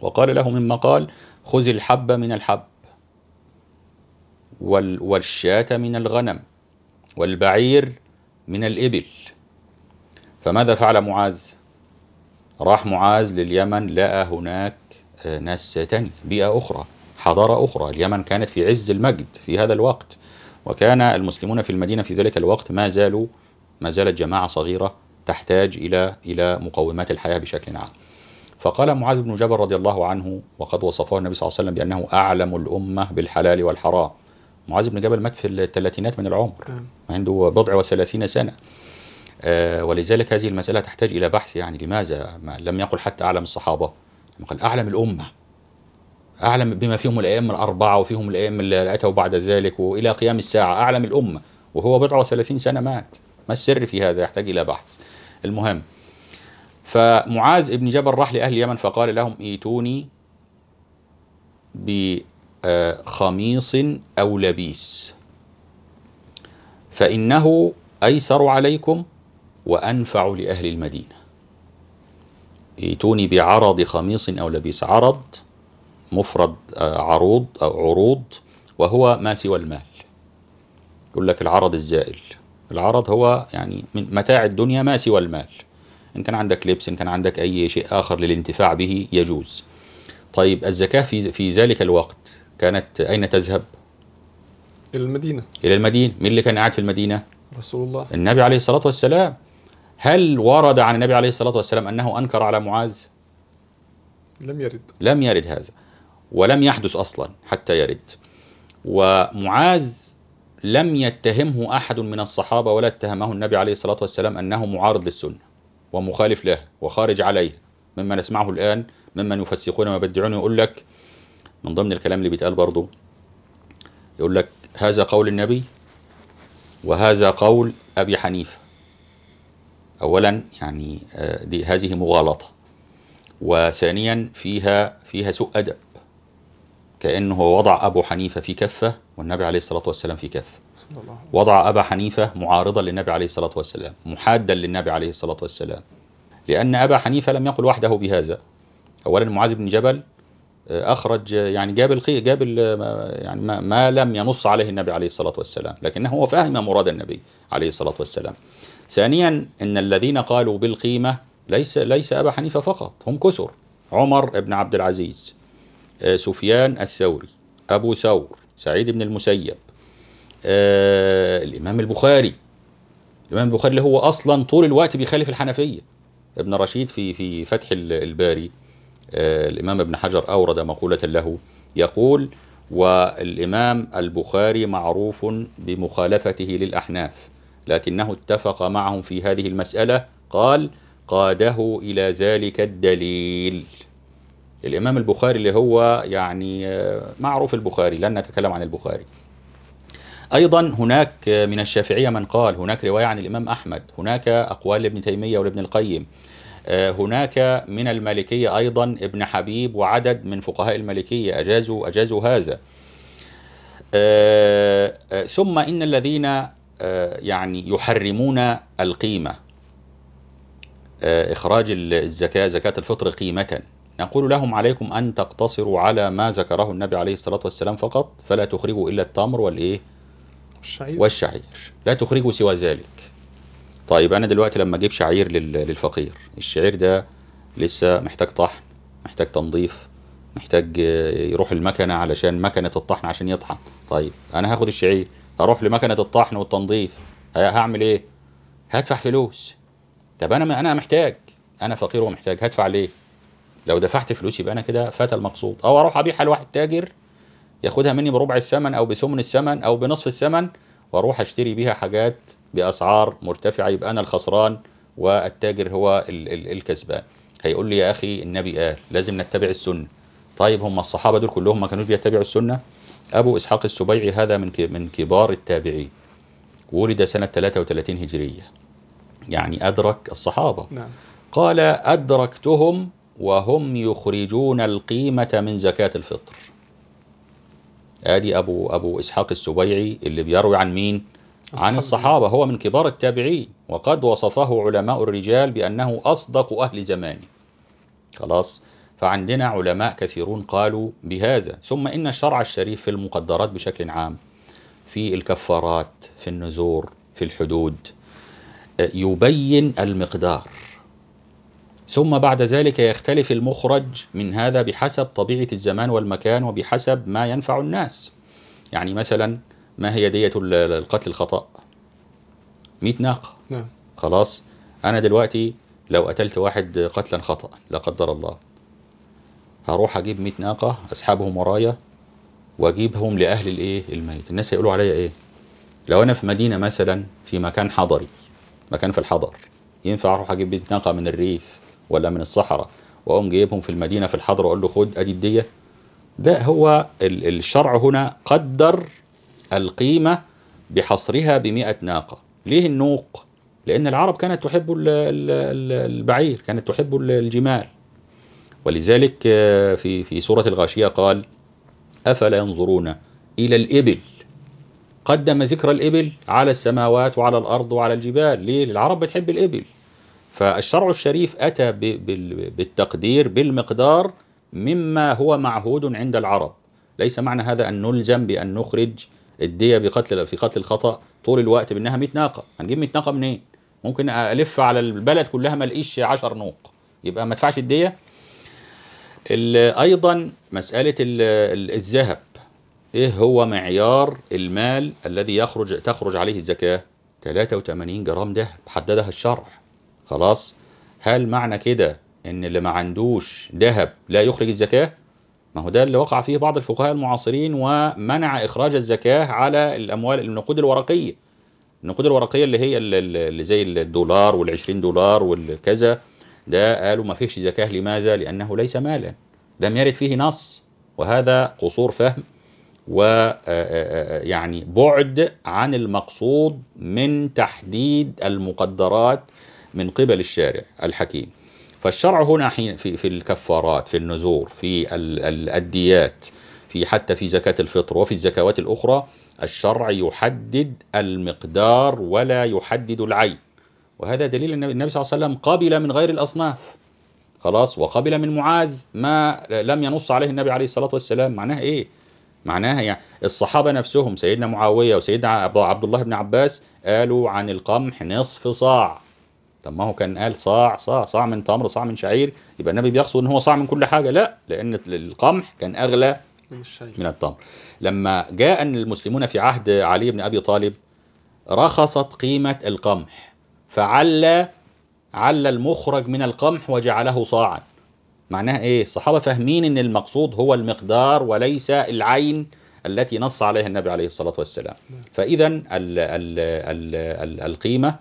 وقال له مما قال خذ الحب من الحب والشاة من الغنم والبعير من الإبل فماذا فعل معاذ؟ راح معاذ لليمن لقى هناك آه، ناس تاني بيئة أخرى حضارة أخرى اليمن كانت في عز المجد في هذا الوقت وكان المسلمون في المدينة في ذلك الوقت ما زالوا ما زالت جماعة صغيرة تحتاج إلى إلى مقومات الحياة بشكل عام فقال معاذ بن جبل رضي الله عنه وقد وصفه النبي صلى الله عليه وسلم بأنه أعلم الأمة بالحلال والحرام معاذ بن جبل مات في الثلاثينات من العمر نعم. عنده بضع وثلاثين سنة آه ولذلك هذه المسألة تحتاج إلى بحث يعني لماذا ما لم يقل حتى أعلم الصحابة قال أعلم الأمة أعلم بما فيهم الأئمة الأربعة وفيهم الأئمة اللي أتوا بعد ذلك وإلى قيام الساعة أعلم الأمة وهو بضع وثلاثين سنة مات ما السر في هذا يحتاج إلى بحث المهم فمعاذ بن جبل راح لأهل اليمن فقال لهم ايتوني آه، خميص أو لبيس فإنه أيسر عليكم وأنفع لأهل المدينة ائتوني بعرض خميص أو لبيس عرض مفرد آه، عروض أو عروض وهو ما سوى المال يقول لك العرض الزائل العرض هو يعني من متاع الدنيا ما سوى المال إن كان عندك لبس إن كان عندك أي شيء آخر للانتفاع به يجوز طيب الزكاة في, في ذلك الوقت كانت أين تذهب؟ إلى المدينة إلى المدينة مين اللي كان قاعد في المدينة؟ رسول الله النبي عليه الصلاة والسلام هل ورد عن النبي عليه الصلاة والسلام أنه أنكر على معاذ؟ لم يرد لم يرد هذا ولم يحدث أصلا حتى يرد ومعاذ لم يتهمه أحد من الصحابة ولا اتهمه النبي عليه الصلاة والسلام أنه معارض للسنة ومخالف لها وخارج عليها مما نسمعه الآن ممن يفسقون ويبدعون يقول لك من ضمن الكلام اللي بيتقال برضه يقول لك هذا قول النبي وهذا قول أبي حنيفة أولا يعني آه، دي هذه مغالطة وثانيا فيها فيها سوء أدب كأنه وضع أبو حنيفة في كفة والنبي عليه الصلاة والسلام في كفة وضع أبا حنيفة معارضا للنبي عليه الصلاة والسلام محادا للنبي عليه الصلاة والسلام لأن أبا حنيفة لم يقل وحده بهذا أولا معاذ بن جبل آه، اخرج آه، يعني جاب الخير جاب آه، يعني ما, ما لم ينص عليه النبي عليه الصلاه والسلام، لكنه هو فهم مراد النبي عليه الصلاه والسلام. ثانيا ان الذين قالوا بالقيمه ليس ليس ابا حنيفه فقط، هم كثر. عمر بن عبد العزيز سفيان الثوري ابو ثور سعيد بن المسيب الامام البخاري الامام البخاري اللي هو اصلا طول الوقت بيخالف الحنفيه ابن رشيد في في فتح الباري آه، الإمام ابن حجر أورد مقولة له يقول والإمام البخاري معروف بمخالفته للأحناف لكنه اتفق معهم في هذه المسألة قال قاده إلى ذلك الدليل الإمام البخاري اللي هو يعني آه، معروف البخاري لن نتكلم عن البخاري أيضا هناك آه، من الشافعية من قال هناك رواية عن الإمام أحمد هناك أقوال لابن تيمية ولابن القيم آه، هناك من المالكية أيضا ابن حبيب وعدد من فقهاء المالكية أجازوا, أجازوا هذا آه، آه، ثم إن الذين يعني يحرمون القيمة إخراج الزكاة زكاة الفطر قيمة نقول لهم عليكم أن تقتصروا على ما ذكره النبي عليه الصلاة والسلام فقط فلا تخرجوا إلا التمر والإيه والشعير والشعير لا تخرجوا سوى ذلك طيب انا دلوقتي لما اجيب شعير للفقير الشعير ده لسه محتاج طحن محتاج تنظيف محتاج يروح المكنه علشان مكنه الطحن عشان يطحن طيب انا هاخد الشعير اروح لمكنه الطحن والتنظيف هعمل ايه هدفع فلوس طب انا انا محتاج انا فقير ومحتاج هدفع ليه لو دفعت فلوس يبقى انا كده فات المقصود او اروح ابيعها لواحد تاجر ياخدها مني بربع الثمن او بثمن الثمن او بنصف الثمن واروح اشتري بيها حاجات باسعار مرتفعه يبقى انا الخسران والتاجر هو ال ال الكسبان هيقول لي يا اخي النبي قال لازم نتبع السنه طيب هم الصحابه دول كلهم ما كانوش بيتبعوا السنه ابو اسحاق السبيعي هذا من من كبار التابعين ولد سنه 33 هجريه يعني ادرك الصحابه نعم. قال ادركتهم وهم يخرجون القيمه من زكاه الفطر ادي ابو ابو اسحاق السبيعي اللي بيروي عن مين عن الصحابة هو من كبار التابعين وقد وصفه علماء الرجال بأنه أصدق أهل زمانه خلاص فعندنا علماء كثيرون قالوا بهذا ثم إن الشرع الشريف في المقدرات بشكل عام في الكفارات في النذور في الحدود يبين المقدار ثم بعد ذلك يختلف المخرج من هذا بحسب طبيعة الزمان والمكان وبحسب ما ينفع الناس يعني مثلا ما هي دية القتل الخطأ 100 ناقة نعم خلاص أنا دلوقتي لو قتلت واحد قتلا خطأ لا قدر الله هروح أجيب 100 ناقة أسحبهم ورايا وأجيبهم لأهل الإيه الميت الناس هيقولوا عليا إيه لو أنا في مدينة مثلا في مكان حضري مكان في الحضر ينفع أروح أجيب 100 ناقة من الريف ولا من الصحراء وأقوم جايبهم في المدينة في الحضر وأقول له خد أدي الدية لا هو الشرع هنا قدر القيمة بحصرها بمئة ناقة ليه النوق؟ لأن العرب كانت تحب البعير كانت تحب الجمال ولذلك آه، في في سورة الغاشية قال أفلا ينظرون إلى الإبل قدم ذكر الإبل على السماوات وعلى الأرض وعلى الجبال ليه؟ العرب بتحب الإبل فالشرع الشريف أتى بالتقدير بالمقدار مما هو معهود عند العرب ليس معنى هذا أن نلزم بأن نخرج الديه بقتل في قتل الخطا طول الوقت بانها 100 ناقه هنجيب 100 ناقه منين ممكن الف على البلد كلها ما الاقيش 10 نوق يبقى ما ادفعش الديه ايضا مساله الذهب ايه هو معيار المال الذي يخرج تخرج عليه الزكاه 83 جرام ذهب حددها الشرع خلاص هل معنى كده ان اللي ما عندوش ذهب لا يخرج الزكاه ما هو ده اللي وقع فيه بعض الفقهاء المعاصرين ومنع إخراج الزكاة على الأموال النقود الورقية النقود الورقية اللي هي اللي زي الدولار وال20 دولار والكذا ده قالوا ما فيش زكاة لماذا؟ لأنه ليس مالا لم يرد فيه نص وهذا قصور فهم و يعني بعد عن المقصود من تحديد المقدرات من قبل الشارع الحكيم فالشرع هنا حين في, في الكفارات في النذور في الديات في حتى في زكاة الفطر وفي الزكوات الأخرى الشرع يحدد المقدار ولا يحدد العين وهذا دليل أن النبي صلى الله عليه وسلم قبل من غير الأصناف خلاص وقبل من معاذ ما لم ينص عليه النبي عليه الصلاة والسلام معناها إيه؟ معناها يعني الصحابة نفسهم سيدنا معاوية وسيدنا عبد الله بن عباس قالوا عن القمح نصف صاع طب ما هو كان قال صاع صاع صاع من تمر صاع من شعير يبقى النبي بيقصد ان هو صاع من كل حاجه لا لان القمح كان اغلى من, الشعير من التمر لما جاء ان المسلمون في عهد علي بن ابي طالب رخصت قيمه القمح فعلى على المخرج من القمح وجعله صاعا معناها ايه الصحابه فاهمين ان المقصود هو المقدار وليس العين التي نص عليها النبي عليه الصلاه والسلام نعم. فاذا القيمه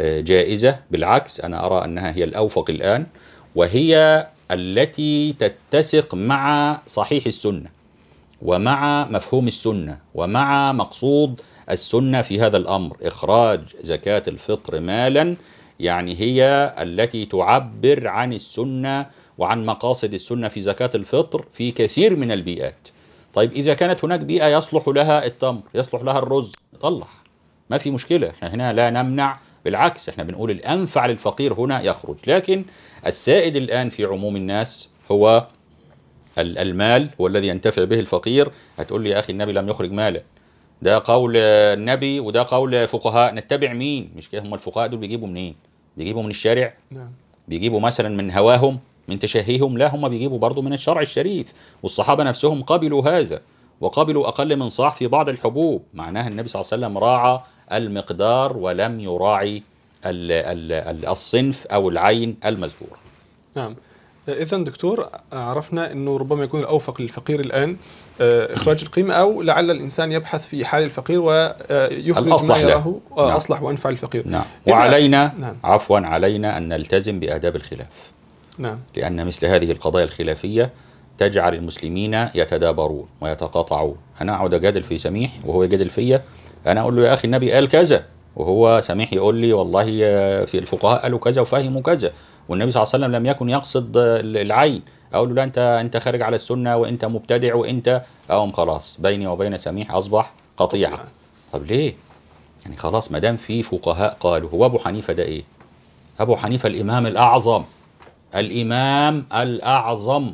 جائزة بالعكس أنا أرى أنها هي الأوفق الآن وهي التي تتسق مع صحيح السنة ومع مفهوم السنة ومع مقصود السنة في هذا الأمر إخراج زكاة الفطر مالا يعني هي التي تعبر عن السنة وعن مقاصد السنة في زكاة الفطر في كثير من البيئات طيب إذا كانت هناك بيئة يصلح لها التمر يصلح لها الرز طلع ما في مشكلة احنا هنا لا نمنع بالعكس احنا بنقول الأنفع للفقير هنا يخرج لكن السائد الآن في عموم الناس هو المال هو الذي ينتفع به الفقير هتقول لي يا أخي النبي لم يخرج مالا ده قول النبي وده قول فقهاء نتبع مين مش كده هم الفقهاء دول بيجيبوا منين بيجيبوا من الشارع نعم. بيجيبوا مثلا من هواهم من تشهيهم لا هم بيجيبوا برضه من الشرع الشريف والصحابة نفسهم قبلوا هذا وقبلوا أقل من صاع في بعض الحبوب معناها النبي صلى الله عليه وسلم راعى المقدار ولم يراعي الصنف أو العين المذكورة نعم إذا دكتور عرفنا أنه ربما يكون الأوفق للفقير الآن آه، إخراج القيمة أو لعل الإنسان يبحث في حال الفقير ويخرج آه، ما يراه آه، نعم. أصلح وأنفع الفقير نعم وعلينا نعم. عفوا علينا أن نلتزم بآداب الخلاف نعم لأن مثل هذه القضايا الخلافية تجعل المسلمين يتدابرون ويتقاطعون أنا أقعد أجادل في سميح وهو يجادل فيا انا اقول له يا اخي النبي قال كذا وهو سميح يقول لي والله في الفقهاء قالوا كذا وفهموا كذا والنبي صلى الله عليه وسلم لم يكن يقصد العين اقول له لا انت انت خارج على السنه وانت مبتدع وانت اقوم خلاص بيني وبين سميح اصبح قطيعه طب ليه يعني خلاص ما دام في فقهاء قالوا هو ابو حنيفه ده ايه ابو حنيفه الامام الاعظم الامام الاعظم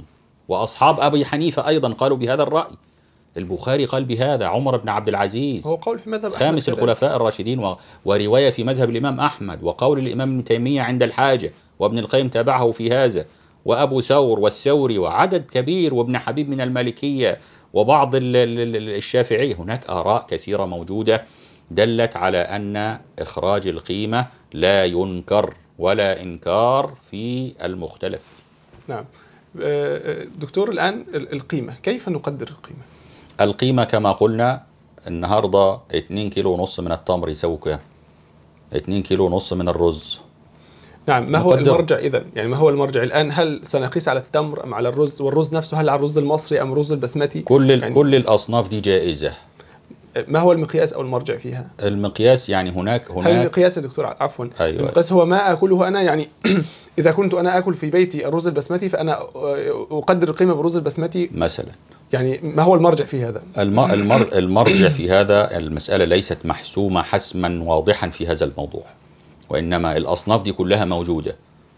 واصحاب ابي حنيفه ايضا قالوا بهذا الراي البخاري قال بهذا عمر بن عبد العزيز هو قول في مذهب خامس أحمد الخلفاء الراشدين و... ورواية في مذهب الإمام أحمد وقول الإمام ابن تيمية عند الحاجة وابن القيم تابعه في هذا وأبو ثور والثوري وعدد كبير وابن حبيب من المالكية وبعض الشافعية هناك آراء كثيرة موجودة دلت على أن إخراج القيمة لا ينكر ولا إنكار في المختلف نعم آه، آه، دكتور الآن القيمة كيف نقدر القيمة؟ القيمة كما قلنا النهاردة 2 كيلو ونص من التمر يساوي كام 2 كيلو ونص من الرز نعم ما هو المرجع اذا يعني ما هو المرجع الان هل سنقيس على التمر ام على الرز والرز نفسه هل على الرز المصري ام الرز البسمتي كل يعني كل الاصناف دي جائزه ما هو المقياس او المرجع فيها المقياس يعني هناك هناك هل المقياس يا دكتور عفوا أيوة. المقياس هو ما اكله انا يعني اذا كنت انا اكل في بيتي الرز البسمتي فانا اقدر القيمه بالرز البسمتي مثلا يعني ما هو المرجع في هذا؟ المر المرجع في هذا المسألة ليست محسومة حسما واضحا في هذا الموضوع وإنما الأصناف دي كلها موجودة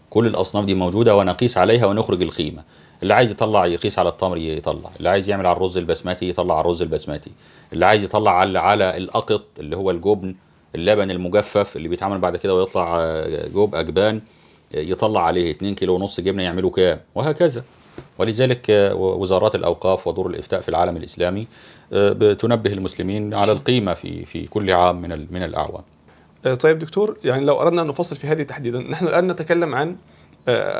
كل الأصناف دي موجودة ونقيس عليها ونخرج القيمة اللي عايز يطلع يقيس على التمر يطلع اللي عايز يعمل على الرز البسماتي يطلع على الرز البسماتي اللي عايز يطلع على على الأقط اللي هو الجبن اللبن المجفف اللي بيتعمل بعد كده ويطلع آه، جوب أجبان آه، يطلع عليه 2 كيلو ونص جبنة يعملوا كام وهكذا ولذلك آه، وزارات الاوقاف ودور الافتاء في العالم الاسلامي آه، تنبه المسلمين على القيمه في في كل عام من من الاعوام. آه، طيب دكتور يعني لو اردنا ان نفصل في هذه تحديدا، نحن الان نتكلم عن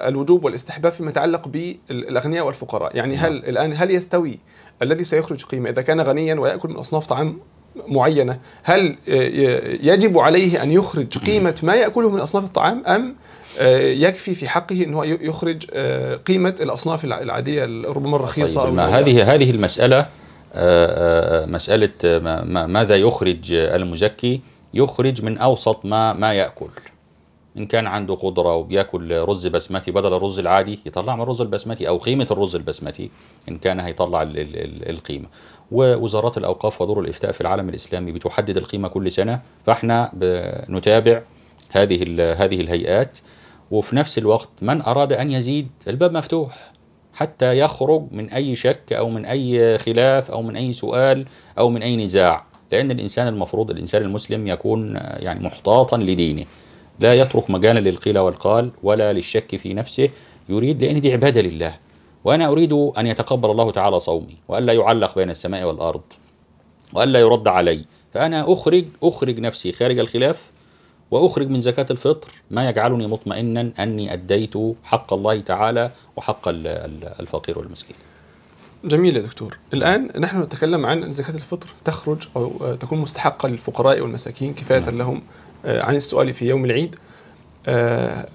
الوجوب والاستحباب فيما يتعلق بالاغنياء والفقراء، يعني نعم. هل الان هل يستوي الذي سيخرج قيمه اذا كان غنيا وياكل من اصناف طعام معينه، هل يجب عليه ان يخرج قيمه ما ياكله من اصناف الطعام ام آه، يكفي في حقه انه يخرج آه، قيمه الاصناف العاديه ربما الرخيصه طيب ما هذه هذه المساله آه، مساله ماذا يخرج المزكي يخرج من اوسط ما ما ياكل ان كان عنده قدره وبياكل رز بسمتي بدل الرز العادي يطلع من الرز البسمتي او قيمه الرز البسمتي ان كان هيطلع القيمه ووزارات الاوقاف ودور الافتاء في العالم الاسلامي بتحدد القيمه كل سنه فاحنا نتابع هذه هذه الهيئات وفي نفس الوقت من أراد أن يزيد الباب مفتوح حتى يخرج من أي شك أو من أي خلاف أو من أي سؤال أو من أي نزاع لأن الإنسان المفروض الإنسان المسلم يكون يعني محتاطا لدينه لا يترك مجالا للقيل والقال ولا للشك في نفسه يريد لأن دي عبادة لله وأنا أريد أن يتقبل الله تعالى صومي وألا يعلق بين السماء والأرض وألا يرد علي فأنا أخرج أخرج نفسي خارج الخلاف وأخرج من زكاة الفطر ما يجعلني مطمئنا أني أديت حق الله تعالى وحق الفقير والمسكين جميل يا دكتور الآن نحن نتكلم عن زكاة الفطر تخرج أو آه، تكون مستحقة للفقراء والمساكين كفاية نعم. لهم آه، عن السؤال في يوم العيد آه،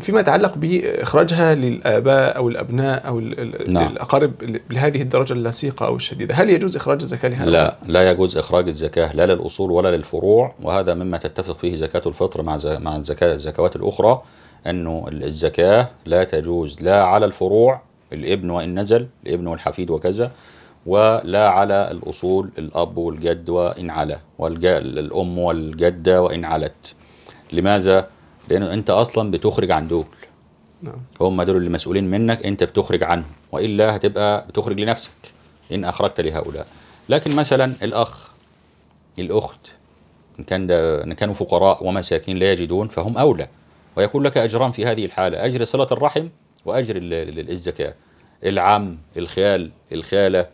فيما يتعلق باخراجها للاباء او الابناء او نعم. الاقارب لهذه الدرجه اللاصقه او الشديده، هل يجوز اخراج الزكاه لهذا؟ لا لا يجوز اخراج الزكاه لا للاصول ولا للفروع وهذا مما تتفق فيه زكاه الفطر مع مع الزكاه الزكوات الاخرى انه الزكاه لا تجوز لا على الفروع الابن وان نزل الابن والحفيد وكذا ولا على الاصول الاب والجد وان علا والام والجده وان علت. لماذا؟ لانه انت اصلا بتخرج عن دول نعم هم دول اللي مسؤولين منك انت بتخرج عنهم والا هتبقى بتخرج لنفسك ان اخرجت لهؤلاء لكن مثلا الاخ الاخت ان كان ده ان كانوا فقراء ومساكين لا يجدون فهم اولى ويكون لك اجران في هذه الحاله اجر صله الرحم واجر الزكاه العم الخال الخاله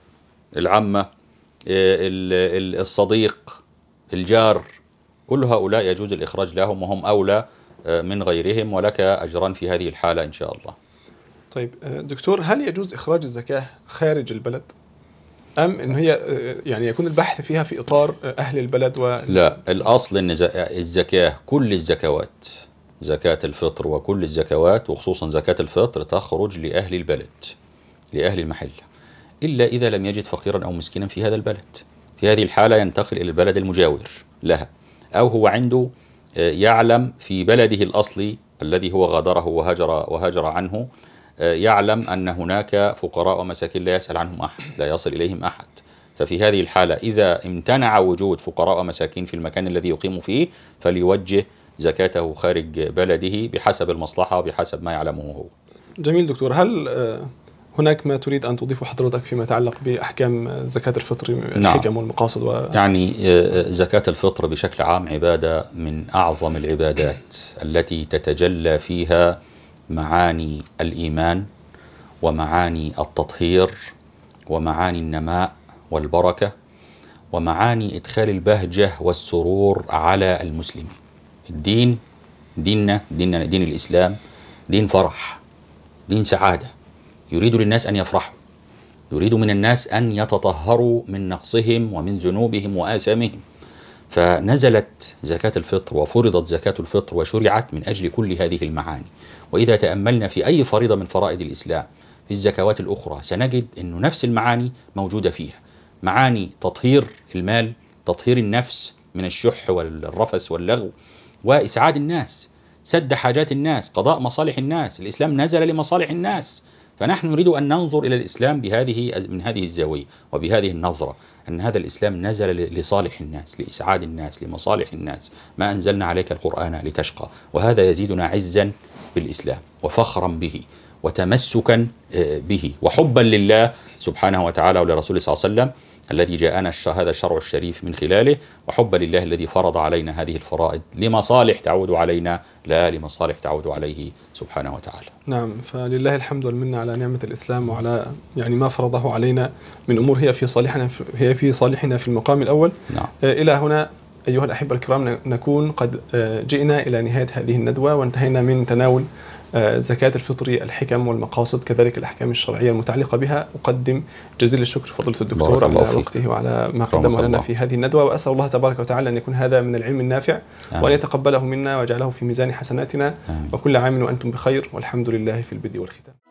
العمه آه، الصديق الجار كل هؤلاء يجوز الاخراج لهم وهم اولى من غيرهم ولك أجران في هذه الحالة إن شاء الله طيب آه، دكتور هل يجوز إخراج الزكاة خارج البلد؟ أم أن هي آه، يعني يكون البحث فيها في إطار آه، أهل البلد و... لا الأصل أن الزكاة كل الزكوات زكاة الفطر وكل الزكوات وخصوصا زكاة الفطر تخرج لأهل البلد لأهل المحل إلا إذا لم يجد فقيرا أو مسكينا في هذا البلد في هذه الحالة ينتقل إلى البلد المجاور لها أو هو عنده آه، يعلم في بلده الأصلي الذي هو غادره وهجر, وهجر عنه آه، يعلم أن هناك فقراء ومساكين لا يسأل عنهم أحد لا يصل إليهم أحد ففي هذه الحالة إذا امتنع وجود فقراء ومساكين في المكان الذي يقيم فيه فليوجه زكاته خارج بلده بحسب المصلحة وبحسب ما يعلمه هو جميل دكتور هل آه، هناك ما تريد أن تضيفه حضرتك فيما يتعلق بأحكام زكاة الفطر نعم. والمقاصد و... يعني آه، آه، زكاة الفطر بشكل عام عبادة من أعظم العبادات التي تتجلى فيها معاني الإيمان ومعاني التطهير ومعاني النماء والبركة ومعاني إدخال البهجة والسرور على المسلمين الدين ديننا ديننا دين الإسلام دين فرح دين سعاده يريد للناس أن يفرحوا يريد من الناس أن يتطهروا من نقصهم ومن ذنوبهم وآثامهم فنزلت زكاة الفطر وفرضت زكاة الفطر وشرعت من أجل كل هذه المعاني وإذا تأملنا في أي فريضة من فرائض الإسلام في الزكوات الأخرى سنجد أن نفس المعاني موجودة فيها معاني تطهير المال تطهير النفس من الشح والرفس واللغو وإسعاد الناس سد حاجات الناس قضاء مصالح الناس الإسلام نزل لمصالح الناس فنحن نريد أن ننظر إلى الإسلام بهذه من هذه الزاوية وبهذه النظرة أن هذا الإسلام نزل لصالح الناس لإسعاد الناس لمصالح الناس ما أنزلنا عليك القرآن لتشقى وهذا يزيدنا عزا بالإسلام وفخرا به وتمسكا آه، به وحبا لله سبحانه وتعالى ولرسوله صلى الله عليه وسلم الذي جاءنا هذا الشرع الشريف من خلاله وحب لله الذي فرض علينا هذه الفرائض لمصالح تعود علينا لا لمصالح تعود عليه سبحانه وتعالى نعم فلله الحمد والمنة على نعمة الإسلام وعلى يعني ما فرضه علينا من أمور هي في صالحنا في هي في صالحنا في المقام الأول نعم. آه، إلى هنا أيها الأحبة الكرام نكون قد آه، جئنا إلى نهاية هذه الندوة وانتهينا من تناول آه، زكاة الفطر الحكم والمقاصد كذلك الأحكام الشرعية المتعلقة بها أقدم جزيل الشكر فضيلة الدكتور على وقته وعلى ما قدمه لنا في هذه الندوة وأسأل الله تبارك وتعالى أن يكون هذا من العلم النافع آمين. وأن يتقبله منا ويجعله في ميزان حسناتنا آمين. وكل عام وأنتم بخير والحمد لله في البدء والختام